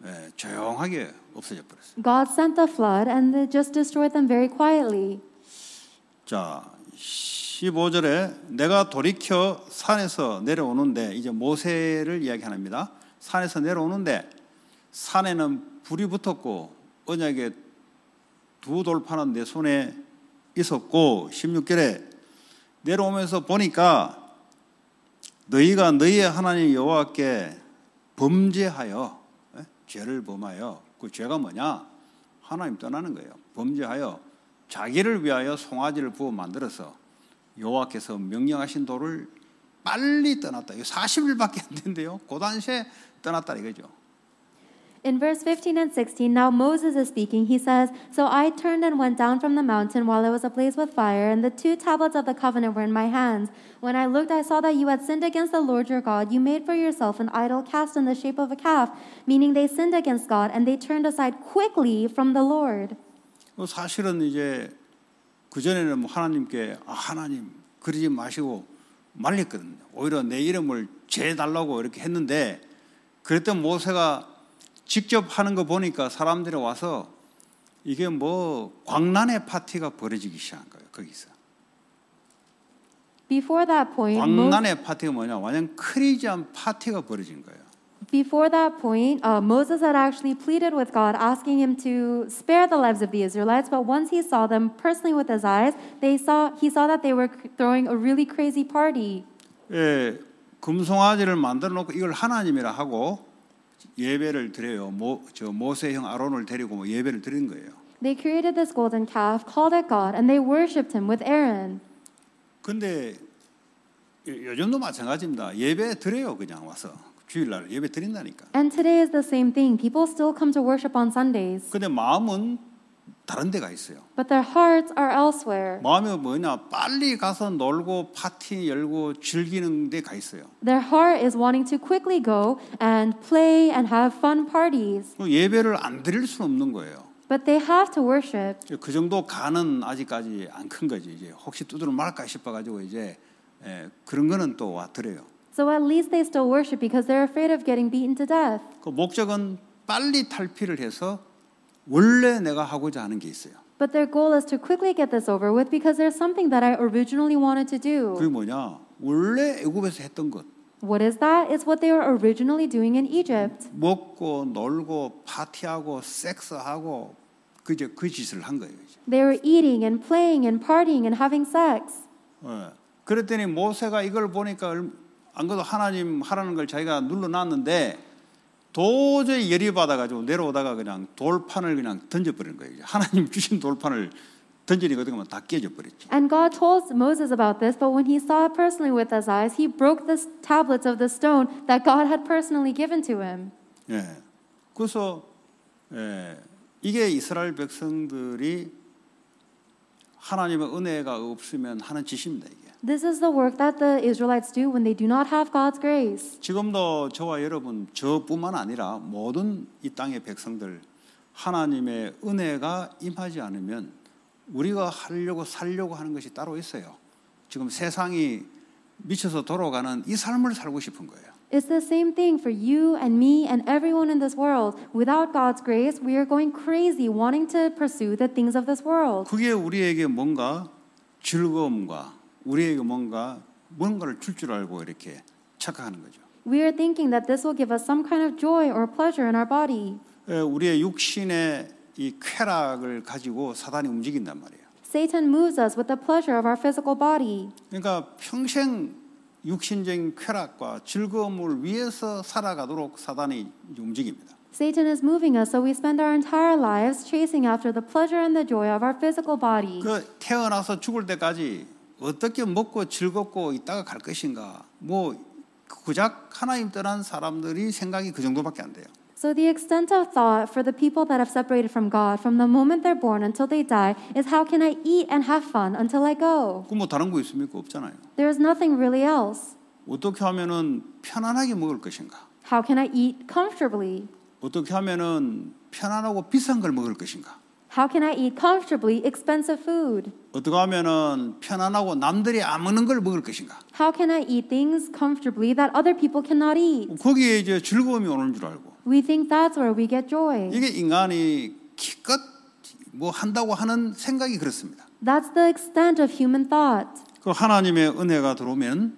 A: 예, 조용하게 없어져
B: 버렸어요. God sent the flood and they just destroyed them very quietly.
A: 자, 15절에 내가 돌이켜 산에서 내려오는데 이제 모세를 이야기합니다. 산에서 내려오는데 산에는 불이 붙었고 언약의 두 돌판은 내 손에 있었고 16절에 내려오면서 보니까 너희가 너희의 하나님 여호와께 범죄하여 죄를 범하여 그 죄가 뭐냐 하나님 떠나는 거예요 범죄하여 자기를 위하여 송아지를 부어 만들어서 여호와께서 명령하신 도를 빨리 떠났다. 이 40일밖에 안 된대요. 고단세 그 떠났다 이거죠.
B: In verse 15 and 16, now Moses is speaking. He says, So I turned and went down from the mountain while it was ablaze with fire, and the two tablets of the covenant were in my hands. When I looked, I saw that you had sinned against the Lord your God. You made for yourself an idol cast in the shape of a calf, meaning they sinned against God, and they turned aside quickly from the Lord.
A: 사실은 이제 그 전에는 뭐 하나님께 하나님 마시고 말렸거든요. 오히려 내 이름을 죄 달라고 이렇게 했는데 그랬던 모세가 직접 하는 거 보니까 사람들이 와서 이게 뭐 광란의 파티가 벌어지기 시작한 거예요. 거기서.
B: Before that point, 광란의
A: 파티가 뭐냐? 완전
B: 크리지한
A: 파티가 벌어진 거예요.
B: Before that point, uh, Moses had actually pleaded with God, asking him to spare the lives of the Israelites. But once he saw them personally with his eyes, they saw he saw that they were throwing a really crazy party.
A: 예, 금송아지를 만들어 놓고 이걸 하나님이라 하고 예배를 드려요. 모, 저 모세형 아론을 데리고 예배를 드린 거예요.
B: They created this golden calf, called it God, and they worshipped him with Aaron.
A: 근데 요즘도 마찬가지입니다. 예배 드려요 그냥 와서 주일날 예배 드린다니까.
B: And today is the same thing. People still come to worship on Sundays. 근데 마음은
A: 다른 데가 있어요.
B: But their hearts are elsewhere.
A: 마음이 뭐냐? 빨리 가서 놀고 파티 열고 즐기는 데가 있어요.
B: Their heart is wanting to quickly go and play and have fun parties.
A: 예배를 안 드릴 수 없는 거예요.
B: But they have to worship.
A: 그 정도 간은 아직까지 안 큰 거지 이제 혹시 두드러 말까 싶어가지고 이제 예, 그런 거는 또 와드려요.
B: So at least they still worship because they're afraid of getting beaten to death.
A: 그 목적은 빨리 탈피를 해서 원래 내가 하고자 하는 게 있어요.
B: But their goal is to quickly get this over with because there's something that I originally wanted to do. 그게
A: 뭐냐? 원래 애굽에서 했던 것.
B: What is that? It's what they were originally doing in Egypt.
A: 먹고 놀고 파티하고 섹스하고 그저 그 짓을 한 거예요.
B: They were eating and playing and partying and having sex.
A: 예. 그랬더니 모세가 이걸 보니까 안 그래도 하나님 하라는 걸 자기가 눌러놨는데 도저히 열이 받아가지고 내려오다가 그냥 돌판을 그냥 던져버린 거예요. 하나님 주신 돌판을 던지니까 다 깨져버렸죠.
B: And God told Moses about this, but when he saw it personally with his eyes, he broke the tablets of the stone that God had personally given to him.
A: 예, 그래서 예, 이게 이스라엘 백성들이 하나님의 은혜가 없으면 하는 짓입니다.
B: This is the work that the Israelites do when they do not have God's grace.
A: 지금도 저와 여러분 저뿐만 아니라 모든 이 땅의 백성들 하나님의 은혜가 임하지 않으면 우리가 하려고 살려고 하는 것이 따로 있어요. 지금 세상이 미쳐서 돌아가는 이 삶을 살고 싶은 거예요.
B: It's the same thing for you and me and everyone in this world. Without God's grace, we are going crazy wanting to pursue the things of this world.
A: 그게 우리에게 뭔가 즐거움과 우리에게 뭔가 뭔가를 줄 줄 알고 이렇게 착각하는 거죠.
B: We are thinking that this will give us some kind of joy or pleasure in our body.
A: 우리의 육신의 이 쾌락을 가지고 사단이 움직인단 말이에요.
B: Satan moves us with the pleasure of our physical body.
A: 그러니까 평생 육신적인 쾌락과 즐거움을 위해서 살아가도록 사단이 움직입니다.
B: Satan is moving us so we spend our entire lives chasing after the pleasure and the joy of our physical body.
A: 그 태어나서 죽을 때까지 어떻게 먹고 즐겁고 있다가 갈 것인가. 뭐 고작 하나님 떠난 사람들이 생각이 그 정도밖에 안 돼요.
B: So the extent of thought for the people that have separated from God from the moment they're born until they die is how can I eat and have fun until I go?
A: 그뭐 다른 거 있습니까? 없잖아요.
B: There is nothing really else.
A: 어떻게 하면은 편안하게 먹을 것인가?
B: How can I eat comfortably?
A: 어떻게 하면은 편안하고 비싼 걸 먹을 것인가?
B: How can I eat comfortably expensive food?
A: 어떻게 하면은 편안하고 남들이 안 먹는 걸 먹을 것인가?
B: How can I eat things comfortably that other people cannot eat?
A: 거기에 이제 즐거움이 오는 줄 알고.
B: We think that's where we get joy.
A: 이게 인간이 기껏 뭐 한다고 하는 생각이 그렇습니다.
B: That's the extent of human thought.
A: 그 하나님의 은혜가 들어오면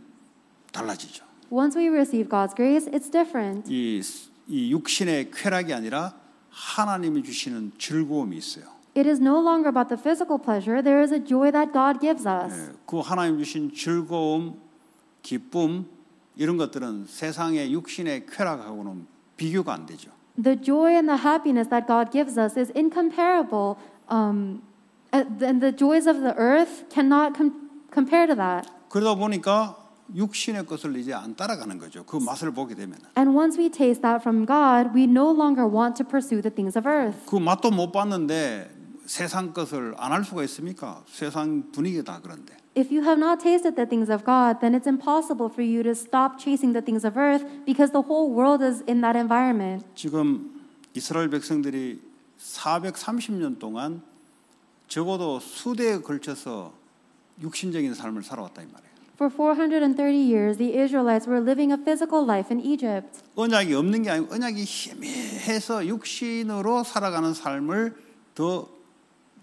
A: 달라지죠.
B: Once we receive God's grace, it's different.
A: 이, 이 육신의 쾌락이 아니라 하나님이 주시는 즐거움이 있어요.
B: It is no longer about the physical pleasure. There is a joy that God gives us.
A: 예, 그 하나님 주신 즐거움, 기쁨 이런 것들은 세상의 육신의 쾌락하고는 비교가 안 되죠.
B: The joy and the happiness that God gives us is incomparable. Um, and the joys of the earth cannot com- compare to that.
A: 그러다 보니까 육신의 것을 이제 안 따라가는 거죠. 그 맛을 보게 되면.
B: And once we taste that from God, we no longer want to pursue the things of earth.
A: 그 맛도 못 봤는데 세상 것을 안 할 수가 있습니까? 세상 분위기다 그런데.
B: If you have not tasted the things of God, then it's impossible for you to stop chasing the things of earth because the whole world is in that environment.
A: 지금 이스라엘 백성들이 430년 동안 적어도 수대에 걸쳐서 육신적인 삶을 살아왔다 이 말이에요.
B: For 430 years, the Israelites were living a physical life in Egypt.
A: 언약이 없는 게 아니고 언약이 희미해서 육신으로 살아가는 삶을 더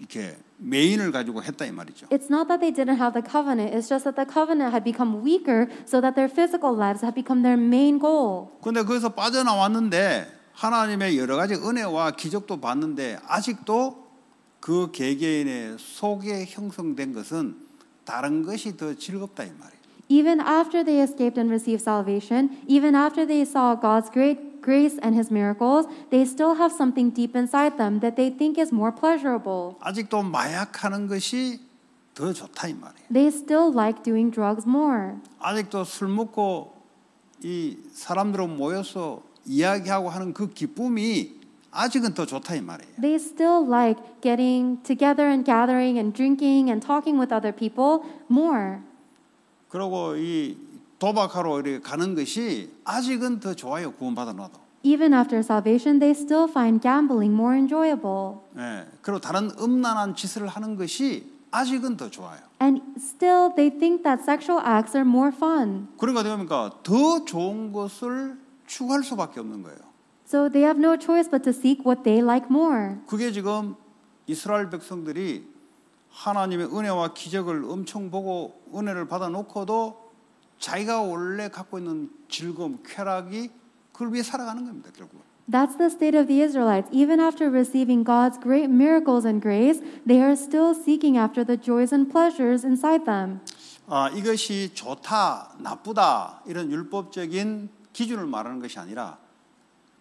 A: 이렇게 메인을 가지고 했다 이 말이죠. It's
B: not that they didn't have the covenant. It's just that the covenant had become weaker, so that their physical lives had become their main goal.
A: 근데 거기서 빠져나왔는데 하나님의 여러 가지 은혜와 기적도 봤는데 아직도 그 개개인의 속에 형성된 것은 다른 것이 더 즐겁다 이 말이에요.
B: Even after they escaped and received salvation, even after they saw God's great grace and his miracles, they still have something deep inside them that they think is more pleasurable.
A: 아직도 마약하는 것이 더 좋다 이 말이에요.
B: They still like doing drugs more.
A: 아직도 술 먹고 이 사람들로 모여서 이야기하고 하는 그 기쁨이 아직은 더 좋다 이 말이에요.
B: They still like getting together and gathering and drinking and talking with other people more.
A: 그리고 이 도박하러 이렇게 가는 것이 아직은 더 좋아요 구원받아 놔도.
B: Even after salvation, they still find gambling more enjoyable.
A: 예, 그리고 다른 음란한 짓을 하는 것이 아직은 더 좋아요.
B: And still, they think that sexual acts are more fun.
A: 그러니까 됩니까? 더 좋은 것을 추구할 수밖에 없는 거예요.
B: So they have no choice but to seek what they like more.
A: 그게 지금 이스라엘 백성들이 하나님의 은혜와 기적을 엄청 보고 은혜를 받아 놓고도 자기가 원래 갖고 있는 즐거움, 쾌락이 그걸 위해 살아가는 겁니다, 결국.
B: That's the state of the Israelites. Even after receiving God's great miracles and grace, they are still seeking after the joys and pleasures inside them.
A: 아, 이것이 좋다, 나쁘다 이런 율법적인 기준을 말하는 것이 아니라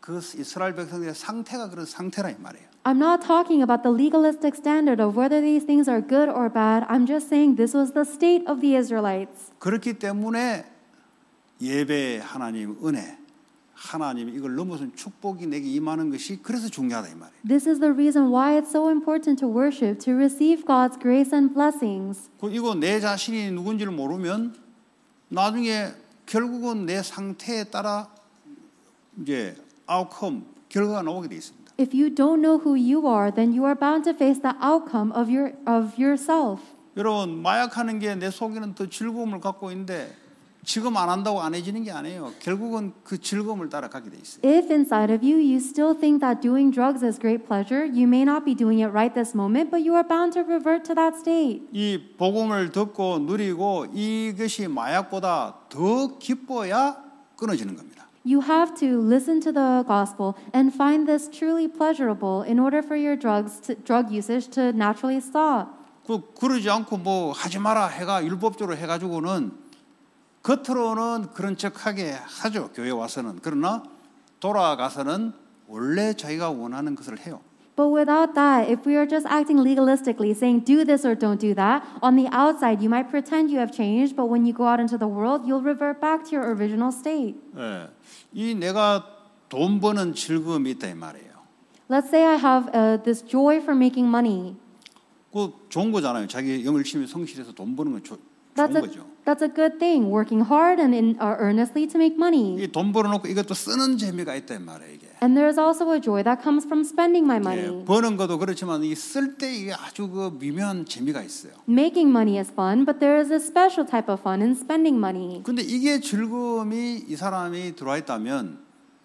A: 그 이스라엘 백성들의 상태가 그런 상태라 이 말이에요.
B: I'm not talking about the legalistic standard of whether these things are good or bad. I'm just saying this was the state of the Israelites.
A: 그렇기 때문에 예배 하나님 은혜 하나님 이걸 넘어선 축복이 내게 임하는 것이 그래서 중요하다 이 말이에요.
B: This is the reason why it's so important to worship to receive God's grace and blessings.
A: 그리고 내 자신이 누군지를 모르면 나중에 결국은 내 상태에 따라 이제 outcome 결과가 나오게 돼 있습니다.
B: If you don't know who you are, then you are bound to face the outcome of your of yourself.
A: 여러분 마약하는 게 내 속에는 더 즐거움을 갖고 있는데 지금 안 한다고 안 해지는 게 아니에요. 결국은 그 즐거움을 따라 가게 돼 있어요.
B: If inside of you you still think that doing drugs is great pleasure, you may not be doing it right this moment, but you are bound to revert to that state.
A: 이 복음을 듣고 누리고 이것이 마약보다 더 기뻐야 끊어지는 겁니다.
B: You have to listen to the gospel and find this truly pleasurable in order for your drugs to, drug usage to naturally stop.
A: 그 그러지 않고 뭐 하지 마라 해가 율법적으로 해가지고는 겉으로는 그런 척하게 하죠 교회 와서는 그러나 돌아가서는 원래 자기가 원하는 것을 해요.
B: But without that, if we are just acting legalistically, saying do this or don't do that, on the outside you might pretend you have changed, but when you go out into the world, you'll revert back to your original state.
A: 예, 이 내가 돈 있다 이 말이에요.
B: Let's say I have uh, this joy for making money.
A: 그 좋은 거잖아요. 자기 열심히 성실해서 돈 버는 거 좋.
B: that's a that's a good thing. Working hard and in, uh, earnestly to make money.
A: 이돈 벌어놓고 이것도 쓰는 재미가 있다 말이에요 이게.
B: And there is also a joy that comes from spending my money. 예,
A: 버는 것도 그렇지만 이쓸때 이게 아주 그 미묘한 재미가 있어요.
B: Making money is fun, but there is a special type of fun in spending money. 근데 이게 즐거움이
A: 이 사람이 들어 있다면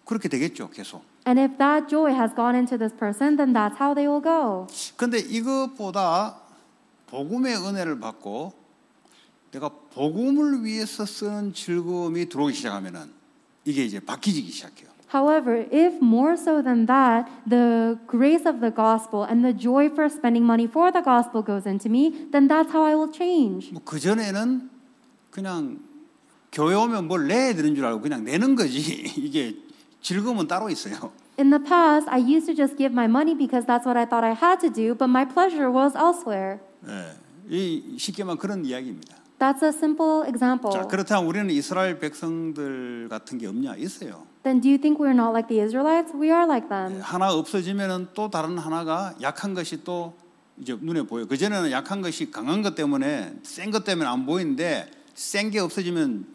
A: 그렇게 되겠죠 계속.
B: And if that joy has gone into this person, then that's how they will go.
A: 근데 이것보다 복음의 은혜를 받고 내가 복음을 위해서 쓰는 즐거움이 들어오기 시작하면은 이게 이제 바뀌기
B: 시작해요. However, if more so than that, the grace of the gospel and the joy for spending money for the gospel goes into me, then that's how I will change. 뭐그
A: 전에는 그냥 교회 오면 뭘 내야 되는 줄 알고 그냥 내는 거지 이게 즐거움은 따로 있어요.
B: In the past, I used to just give my money because that's what I thought I had to do, but my pleasure was elsewhere.
A: 네, 이 쉽게만 그런 이야기입니다.
B: That's a simple example. 자,
A: 그렇다면 우리는 이스라엘 백성들 같은 게 없냐? 있어요.
B: Then do you think we're not like the Israelites? We are like them.
A: 하나 없어지면은 또 다른 하나가 약한 것이 또 이제 눈에 보여. 그 전에는 약한 것이 강한 것 때문에 센 것 때문에 안 보이는데 센 게 없어지면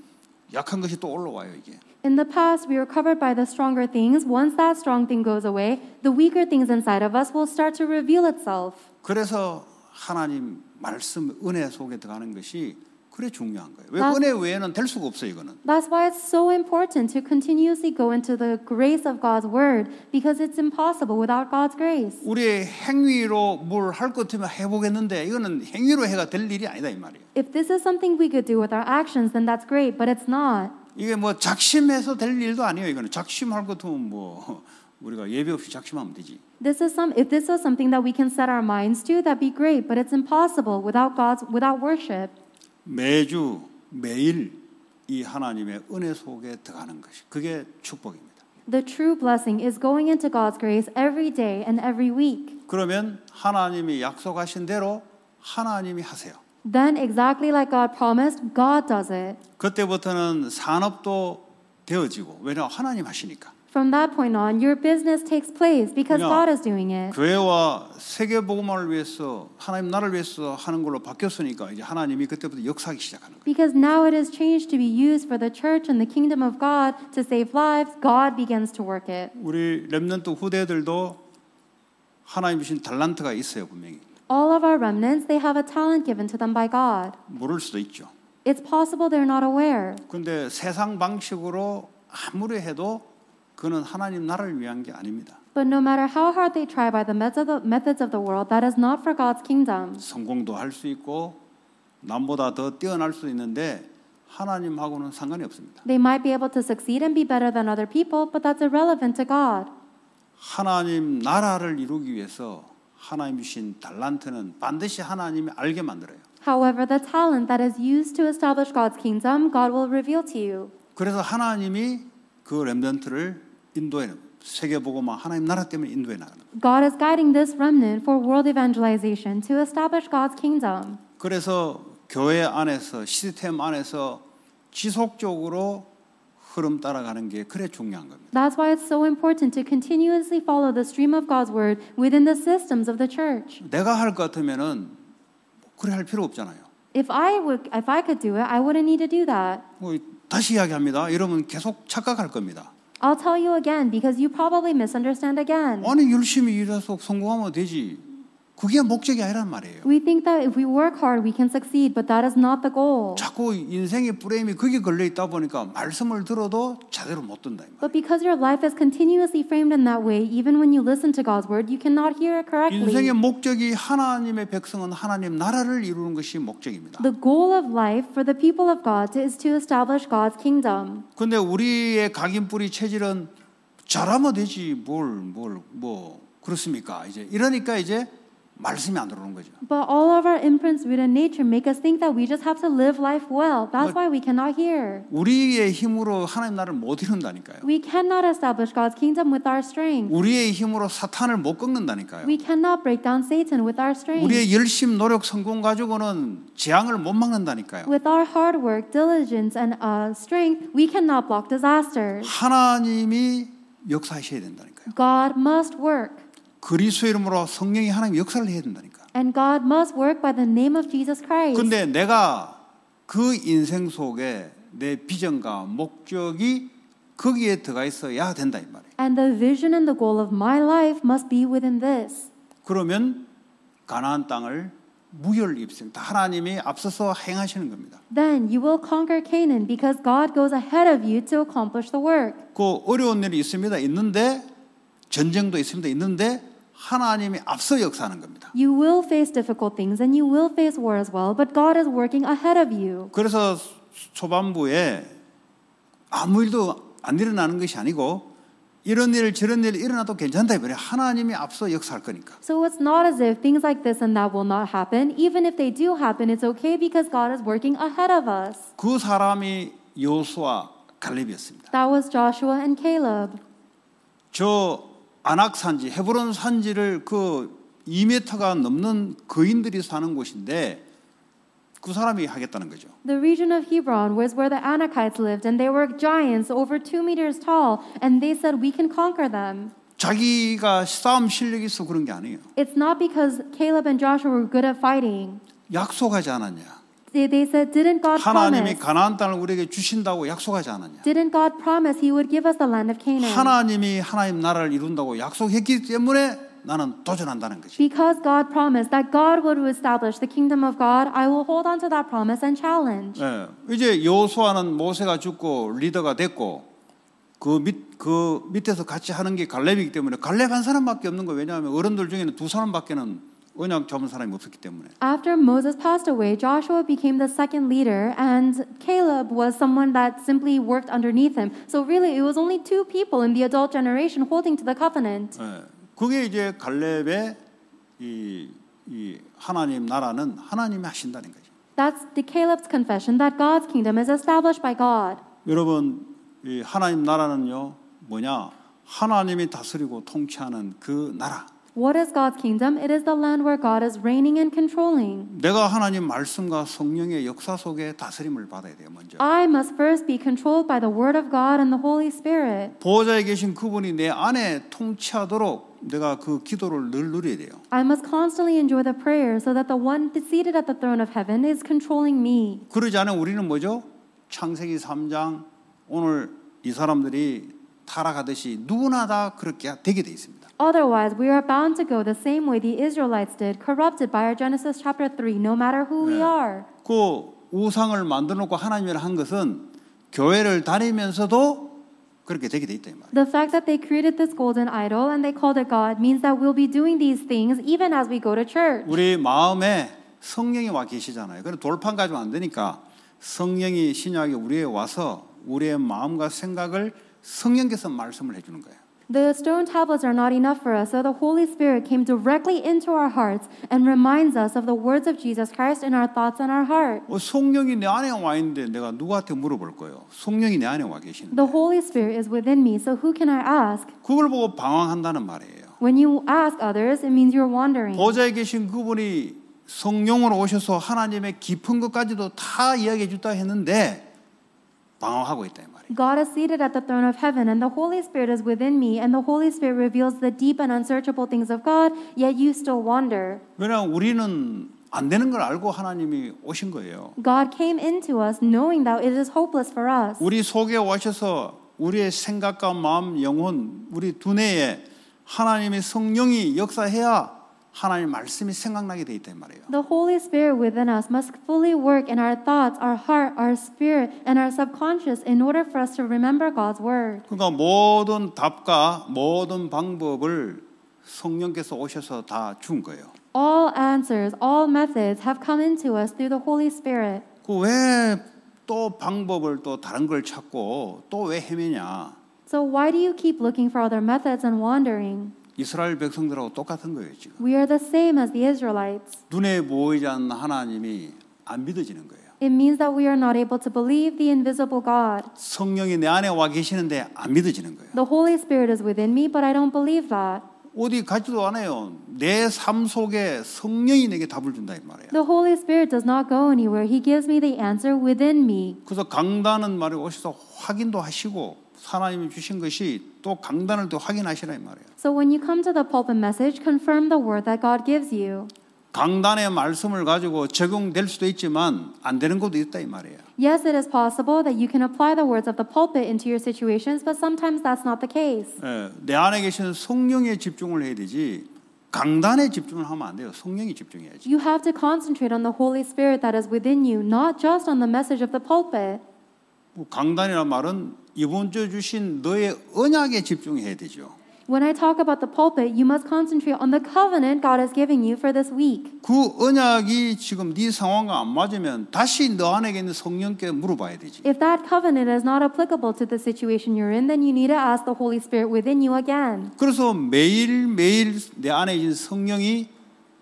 A: 약한 것이 또 올라와요 이게.
B: In the past, we were covered by the stronger things. Once that strong thing goes away, the weaker things inside of us will start to reveal itself.
A: 그래서 하나님 말씀 은혜 속에 들어가는 것이 그래 중요한 거예요. 왜 은혜 외에는 될 수가 없어요, 이거는.
B: That's why it's so important to continuously go into the grace of God's word because it's impossible without God's grace. 우리의
A: 행위로 뭘할것 같으면 해 보겠는데 이거는 행위로 해가 될 일이 아니다 이 말이에요.
B: If this is something we could do with our actions then that's great, but it's not.
A: 이게 뭐 작심해서 될 일도 아니에요, 이거는. 작심할 것 같으면 뭐 우리가 예배 없이 작심하면 되지.
B: This is some if this is something that we can set our minds to that'd be great, but it's impossible without God's without worship.
A: 매주 매일 이 하나님의 은혜 속에 들어가는 것이 그게 축복입니다.
B: The true blessing is going into God's grace every day and every week.
A: 그러면 하나님이 약속하신 대로 하나님이 하세요.
B: Then exactly like God promised, God does it.
A: 그때부터는 산업도 되어지고 왜냐 하나님 하시니까.
B: From that point on, your business takes place because God is doing it.
A: 교회와 세계 복음화를 위해서 하나님 나라를 위해서 하는 걸로 바뀌었으니까 이제 하나님이 그때부터 역사하기 시작하는
B: 거예요. Because now it has changed to be used for the church and the kingdom of God to save lives, God begins to work it.
A: 우리 렘넌트 후대들도 하나님 주신 달란트가 있어요, 분명히.
B: All of our remnants, they have a talent given to them by God.
A: 모를 수도 있죠.
B: It's possible they're not aware.
A: 근데 세상 방식으로 아무리 해도 그는 하나님 나라를 위한 게 아닙니다.
B: But no matter how hard they try by the methods of the world, that is not for God's kingdom.
A: 성공도 할 수 있고 남보다 더 뛰어날 수 있는데 하나님하고는 상관이 없습니다.
B: They might be able to succeed and be better than other people, but that's irrelevant to God.
A: 하나님 나라를 이루기 위해서 하나님 주신 달란트는 반드시 하나님이 알게 만들어요.
B: However, the talent that is used to establish God's kingdom, God will reveal to you.
A: 그래서 하나님이 그 렘넌트를 인도해 세계 복음화 하나님 나라 때문에 인도해 나가는
B: 거예요. God is guiding this remnant for world evangelization to establish God's kingdom.
A: 그래서 교회 안에서 시스템 안에서 지속적으로 흐름 따라가는 게 그래 중요한 겁니다.
B: That's why it's so important to continuously follow the stream of God's word within the systems of the church.
A: 내가 할 것 같으면은 그래 할 필요 없잖아요.
B: If I would, if I could do it, I wouldn't need to do that.
A: 뭐 다시 이야기합니다. 이러면 계속 착각할 겁니다.
B: I'll tell you again because you probably misunderstand again. 아니 열심히 일해서 성공하면
A: 되지. 그게 목적이 아니란 말이에요.
B: We think that if we work hard we can succeed, but that is not the goal.
A: 자꾸 인생의 프레임이 거기 걸려 있다 보니까 말씀을 들어도 제대로 못 듣는다.
B: But because your life is continuously framed in that way, even when you listen to God's word, you cannot hear it correctly. 인생의
A: 목적이 하나님의 백성은 하나님 나라를 이루는 것이 목적입니다.
B: The goal of life for the people of God is to establish God's kingdom.
A: 근데 우리의 각인 뿌리 체질은 잘하면 되지 뭘 뭘 뭐 그렇습니까? 이제 이러니까 이제 말씀이 안 들어오는 거죠.
B: But all of our imprints within nature make us think that we just have to live life well. That's why we cannot hear.
A: 우리의 힘으로 하나님 나라를 못 이룬다니까요.
B: We cannot establish God's kingdom with our strength.
A: 우리의 힘으로 사탄을 못 꺾는다니까요.
B: We cannot break down Satan with our strength. 우리의
A: 열심, 노력, 성공 가지고는 재앙을 못 막는다니까요.
B: With our hard work, diligence, and uh, strength, we cannot block disasters. 하나님이
A: 역사하셔야 된다니까요.
B: God must work.
A: 그리스도의 이름으로 성령이 하나님 역사를 해야 된다니까.
B: And God must work by the name of Jesus Christ. 근데
A: 내가 그 인생 속에 내 비전과 목적이 거기에 들어가 있어야 된다 이 말이에요.
B: And the vision and the goal of my life must be within this.
A: 그러면 가나안 땅을 무혈 입생 다 하나님이 앞서서 행하시는 겁니다.
B: Then you will conquer Canaan because God goes ahead of you to accomplish the work.
A: 그 어려운 일이 있습니다. 있는데 전쟁도 있습니다. 있는데 하나님이 앞서 역사하는 겁니다.
B: You will face difficult things and you will face war as well, but God is working ahead of you.
A: 그래서 초반부에 아무 일도 안 일어나는 것이 아니고 이런 일 저런 일 일어나도 괜찮다 이번에 하나님이 앞서 역사할 거니까.
B: So it's not as if things like this and that will not happen. Even if they do happen, it's okay because God is working ahead of us.
A: 그 사람이 여호수아 갈렙이었습니다.
B: That was Joshua and Caleb.
A: 저 안악산지 헤브론 산지를 그 2m가 넘는 거인들이 사는 곳인데 그 사람이 하겠다는 거죠.
B: The region of Hebron was where the Anakites lived and they were giants over 2 meters tall and they said we can conquer them.
A: 자기가 싸움 실력이 있어 그런 게 아니에요.
B: It's not because Caleb and Joshua were good at fighting.
A: 약속하지 않았냐?
B: They said, didn't God 하나님이 promise?
A: 가나안 땅을 우리에게 주신다고 약속하지 않았냐?
B: Didn't God promise He would give us the land of Canaan? 하나님이
A: 하나님 나라를 이룬다고 약속했기 때문에 나는 도전한다는
B: 거지. Because God promised that God would establish the kingdom of God, I will hold on to that promise and challenge.
A: 예, 이제 여호수아는 모세가 죽고 리더가 됐고 그밑그 밑에서 같이 하는 게 갈렙이기 때문에 갈렙 한 사람밖에 없는 거 왜냐하면 어른들 중에는 두 사람밖에는 왜냐하면 젊은 사람이 없었기 때문에.
B: After Moses passed away, Joshua became the second leader, and Caleb was someone that simply worked underneath him. So really, it was only two people in the adult generation holding to the covenant.
A: 예, 그게 이제 갈렙의 이, 이 하나님 나라는 하나님이 하신다는 거죠.
B: That's the Caleb's confession that God's kingdom is established by God.
A: 여러분, 이 하나님 나라는요 뭐냐? 하나님이 다스리고 통치하는 그 나라.
B: What is God's kingdom? It is the land where God is reigning and controlling.
A: 내가 하나님 말씀과 성령의 역사 속에 다스림을 받아야 돼요, 먼저.
B: I must first be controlled by the word of God and the Holy Spirit.
A: 계신 그분이 내 안에 통치하도록 내가 그 기도를 늘 누려야 돼요.
B: I must constantly enjoy the prayer so that the one seated at the throne of heaven is controlling me.
A: 그러지 않으면 우리는 뭐죠? 창세기 3장 오늘 이 사람들이 타락하듯이 누구나 다 그렇게 되게 돼 있습니다.
B: Otherwise, we are bound to go the same way the Israelites did, corrupted by our Genesis chapter 3, no matter who we are.
A: 그 우상을 만들어 놓고 하나님을 한 것은 교회를 다니면서도 그렇게 되게 돼 있다 이 말.
B: The fact that they created this golden idol and they called it God means that we'll be doing these things even as we go to church.
A: 우리 마음에 성령이 와 계시잖아요. 그럼 돌판 가지면 안 되니까 성령이 신약에 우리에 와서 우리의 마음과 생각을 성령께서 말씀을 해주는 거예요.
B: The stone tablets are not enough for us, so the Holy Spirit came directly into our hearts and reminds us of the words of Jesus Christ in our thoughts and our heart. 어,
A: 성령이 내 안에 와 있는데 내가 누구한테 물어볼 거예요? 성령이 내 안에 와 계신데.
B: The Holy Spirit is within me, so who can I ask? 그걸 보고
A: 방황한다는 말이에요.
B: When you ask others, it means you're wandering.
A: 보좌에 계신 그분이 성령으로 오셔서 하나님의 깊은 것까지도 다 이야기해 주다 했는데 방황하고 있다.
B: God is seated at the throne of heaven, and the Holy Spirit is within me, and the Holy Spirit reveals the deep and unsearchable things of God, yet you still wander.
A: 왜냐 우리는 안 되는 걸 알고 하나님이 오신 거예요.
B: God came into us knowing that it is hopeless for us.
A: 우리 속에 오셔서 우리의 생각과 마음, 영혼, 우리 두뇌에 하나님의 성령이 역사해야 하나님의 말씀이 생각나게 돼 있단 말이에요.
B: The Holy Spirit within us must fully work in our thoughts, our heart, our spirit, and our subconscious in order for us to remember God's word. 그러니까
A: 모든 답과 모든 방법을 성령께서 오셔서 다 준 거예요.
B: All answers, all methods have come into us through the Holy Spirit.
A: 그왜또 방법을 또 다른 걸 찾고 또왜 헤매냐?
B: So why do you keep looking for other methods and wandering?
A: 이스라엘 백성들하고 똑같은 거예요 지금.
B: We are the same as the Israelites.
A: 눈에 보이지 않는 하나님이 안 믿어지는 거예요.
B: It means that we are not able to believe the invisible God.
A: 성령이 내 안에 와 계시는데 안 믿어지는
B: 거예요. The Holy Spirit is within me, but I don't believe that.
A: 어디 가지도 않아요. 내 삶 속에 성령이 내게 답을 준다 이 말이에요.
B: The Holy Spirit does not go anywhere. He gives me the answer within me.
A: 그래서 강단은 말이 오셔서 확인도 하시고 하나님이 주신 것이 또 강단을 또 확인하시라 이 말이에요.
B: So when you come to the pulpit message, confirm the word that God gives you.
A: 강단의 말씀을 가지고 적용될 수도 있지만 안 되는 것도 있다 이 말이에요.
B: Yes, it is possible that you can apply the words of the pulpit into your situations, but sometimes that's not the case.
A: 예, 내 안에 계시는 성령에 집중을 해야 되지. 강단에 집중을 하면 안 돼요. 성령이 집중해야지.
B: You have to concentrate on the Holy Spirit that is within you, not just on the message of the pulpit.
A: 강단이란 말은 이번 주 주신 너의 언약에 집중해야 되죠.
B: When I talk about the pulpit, you must concentrate on the covenant God has given you for this week.
A: 그 언약이 지금 네 상황과 안 맞으면 다시 너 안에게 있는 성령께 물어봐야 되지.
B: If that covenant is not applicable to the situation you're in, then you need to ask the Holy Spirit within you again.
A: 그래서 매일 매일 내 안에 있는 성령이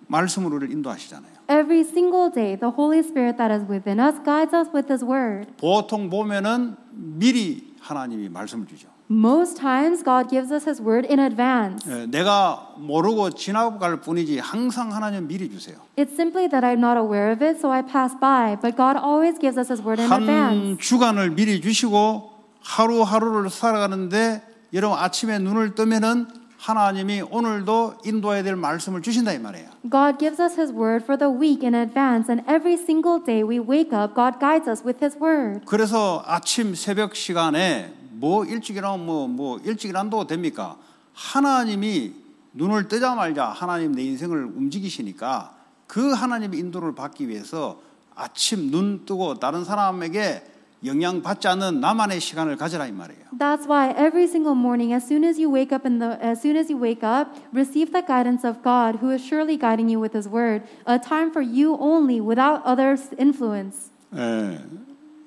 A: 말씀으로 우리를 인도하시잖아요.
B: Every single day, the Holy Spirit that is within us guides us with His word.
A: 보통 보면은 미리 하나님이 말씀을 주죠.
B: Most times God gives us his word in advance.
A: 예, 내가 모르고 지나갈 뿐이지 항상 하나님 미리 주세요.
B: It's simply that I'm not aware of it so I pass by but God always gives us his word in advance.
A: 한 주간을 미리 주시고 하루하루를 살아가는데 여러분 아침에 눈을 뜨면은 하나님이 오늘도 인도해야 될 말씀을 주신다 이 말이에요.
B: God gives us his word for the week in advance and every single day we wake up God guides us with his word.
A: 그래서 아침 새벽 시간에 뭐 일찍 일나면 뭐, 뭐 일찍 일어난 됩니까? 하나님이 눈을 뜨자마자 하나님 내 인생을 움직이시니까 그 하나님의 인도를 받기 위해서 아침 눈 뜨고 다른 사람에게 영향 받지 않는 나만의 시간을 가져라 이 말이에요.
B: That's why every single morning as soon as you wake up in the as soon as you wake up receive the guidance of God who is surely guiding you with his word a time for you only without others influence.
A: 예.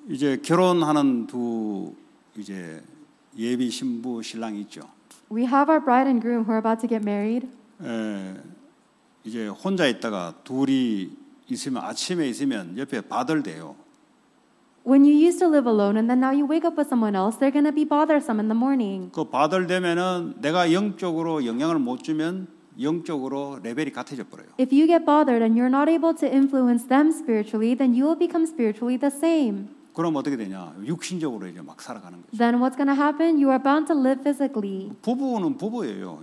A: 이제 결혼하는 두 이제 예비 신부 신랑 있죠.
B: We have our bride and groom who are about to get married.
A: 예. 이제 혼자 있다가 둘이 있으면 아침에 있으면 옆에 바들 대요.
B: when you used to live alone and then now you wake up with someone else, they're going to be bothersome in the morning.
A: 그 바들되면은 내가 영적으로 영향을 못 주면 영적으로 레벨이 같아져 버려요.
B: If you get bothered and you're not able to influence them spiritually, then you will become spiritually the same.
A: 그럼 어떻게 되냐? 육신적으로 이제 막 살아가는
B: 거죠. Then what's going to happen? You are bound to live physically.
A: 부부는 부부예요.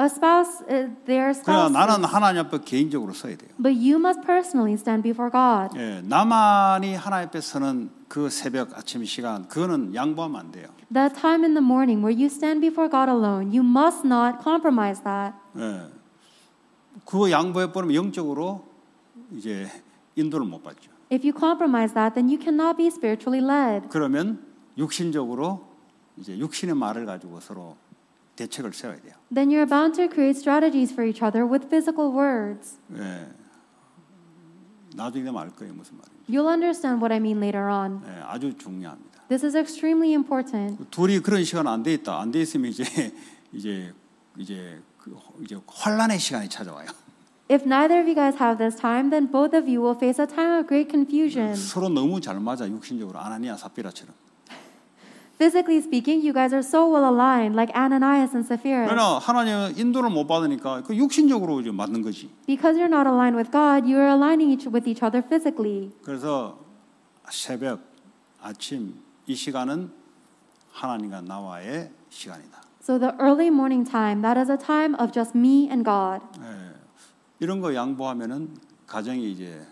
B: A spouse, their 그러나 spouse. 나는
A: 하나님 앞에 개인적으로 서야 돼요.
B: But you must personally stand before God.
A: 예, 나만이 하나님 앞에 서는 그 새벽 아침 시간 그거는 양보하면 안 돼요.
B: That time in the morning where you stand before God alone, you must not compromise that.
A: 예, 그거 양보해 버리면 영적으로 이제 인도를 못 받죠.
B: If you compromise that, then you cannot be spiritually led.
A: 그러면 육신적으로 이제 육신의 말을 가지고 서로 대책을 세워야 돼요.
B: Then you're bound to create strategies for each other with physical words.
A: 예. 나중에 되면 알 거예요 무슨 말인지.
B: You'll understand what I mean later on.
A: 예, 아주 중요합니다.
B: This is extremely important.
A: 둘이 그런 시간 안 돼 있다. 안 돼 있으면 이제 이제 이제 그, 이제 환란의 시간이 찾아와요.
B: If neither of you guys have this time, then both of you will face a time of great confusion. 서로
A: 너무 잘 맞아 육신적으로 아나니아 삽비라처럼.
B: Physically speaking, you guys are so well aligned, like Ananias and Sapphira. 그러나
A: 하나님의 인도를 못 받으니까 그 육신적으로 이제 맞는 거지.
B: Because you're not aligned with God, you are aligning each with each other physically.
A: 그래서 새벽, 아침 이 시간은 하나님과 나와의 시간이다.
B: So the early morning time, that is a time of just me and God. 예,
A: 이런 거 양보하면은 가정이 이제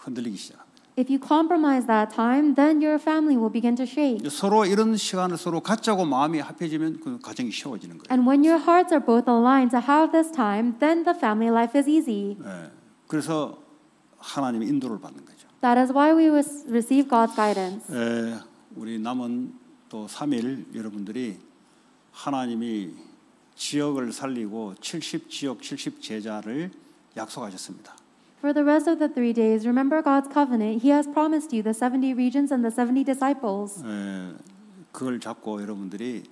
A: 흔들리기 시작.
B: If you compromise that time, then your family will begin to shake.
A: 서로 이런 시간을 서로 갖자고 마음이 합해지면 그 가정이 쉬워지는
B: 거예요. And when your hearts are both aligned to have this time, then the family life is easy.
A: 예, 그래서 하나님의 인도를 받는 거죠.
B: That is why we receive God's guidance.
A: 예, 우리 남은 또 3일 여러분들이 하나님이 지역을 살리고 70 지역 70 제자를 약속하셨습니다.
B: For the rest of the three days, remember God's covenant. He has promised you the 70 regions and the 70 disciples.
A: 예, 그걸 잡고 여러분들이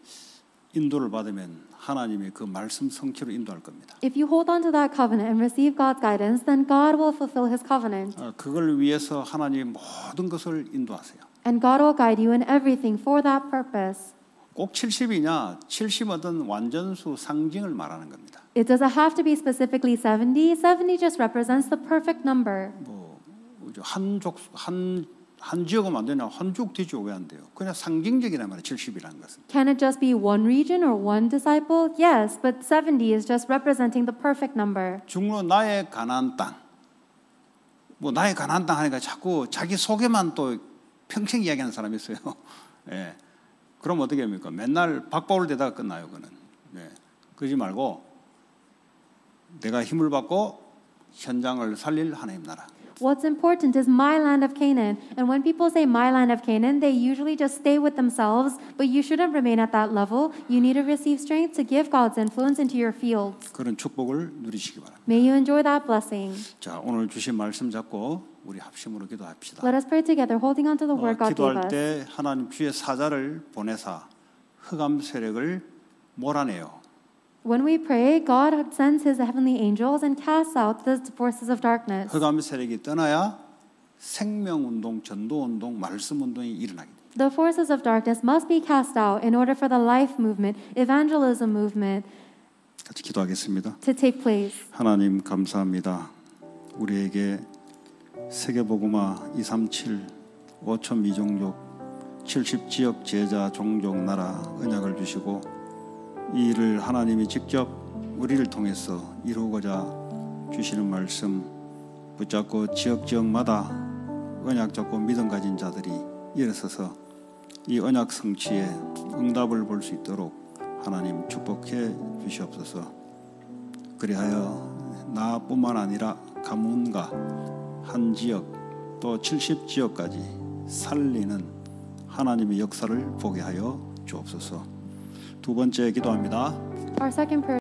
A: 인도를 받으면 하나님의 그 말씀 성취로 인도할 겁니다.
B: If you hold on to that covenant and receive God's guidance, then God will fulfill His covenant.
A: 아, 그걸 위해서 하나님 모든 것을 인도하세요.
B: And God will guide you in everything for that purpose.
A: 꼭 70이냐, 70 얻은 완전수 상징을 말하는 겁니다.
B: It doesn't have to be specifically 70. 70 just represents the perfect number.
A: 뭐한족한한 지역은 안 되나 한족 지역 왜안 돼요? 그냥 상징적이란 말이에요. 70이라는 것은.
B: Can it just be one region or one disciple? Yes, but 70 is just representing the perfect number.
A: 중로 나의 가난안 땅. 뭐 나의 가난안땅 하니까 자꾸 자기 소개만 또 평생 이야기하는 사람이 있어요. 예. 그럼 어떻게 합니까? 맨날 박바울 대다가 끝나요, 그는. 예. 그러지 말고 내가 힘을 받고 현장을 살릴 하나님 나라.
B: What's important is my land of Canaan. And when people say my land of Canaan, they usually just stay with themselves, but you shouldn't remain at that level. You need to receive strength to give God's influence into your fields.
A: 그런 축복을 누리시기 바랍니다.
B: May you enjoy that blessing.
A: 자, 오늘 주신 말씀 잡고 우리 합심으로 기도합시다.
B: Let us pray together holding on to the word 어, God gave us. 기도할 때
A: 하나님 주의 사자를 보내사 흑암 세력을 몰아내요.
B: When we pray, God sends his heavenly angels and casts out the forces of darkness. 흑암
A: 세력이 떠나야 생명 운동, 전도 운동, 말씀 운동이 일어나게 됩니다.
B: The forces of darkness must be cast out in order for the life movement, evangelism movement
A: 같이 기도하겠습니다.
B: to take place.
A: 하나님 감사합니다. 우리에게 세계복음화 237 5천 미종족 70 지역 제자 종족 나라 언약을 주시고 이 일을 하나님이 직접 우리를 통해서 이루고자 주시는 말씀 붙잡고 지역 지역마다 언약 잡고 믿음 가진 자들이 일어서서 이 언약 성취에 응답을 볼 수 있도록 하나님 축복해 주시옵소서. 그리하여 나뿐만 아니라 가문과 한 지역 또 70지역까지 살리는 하나님의 역사를 보게 하여 주옵소서. 두 번째 기도합니다.
B: Our second prayer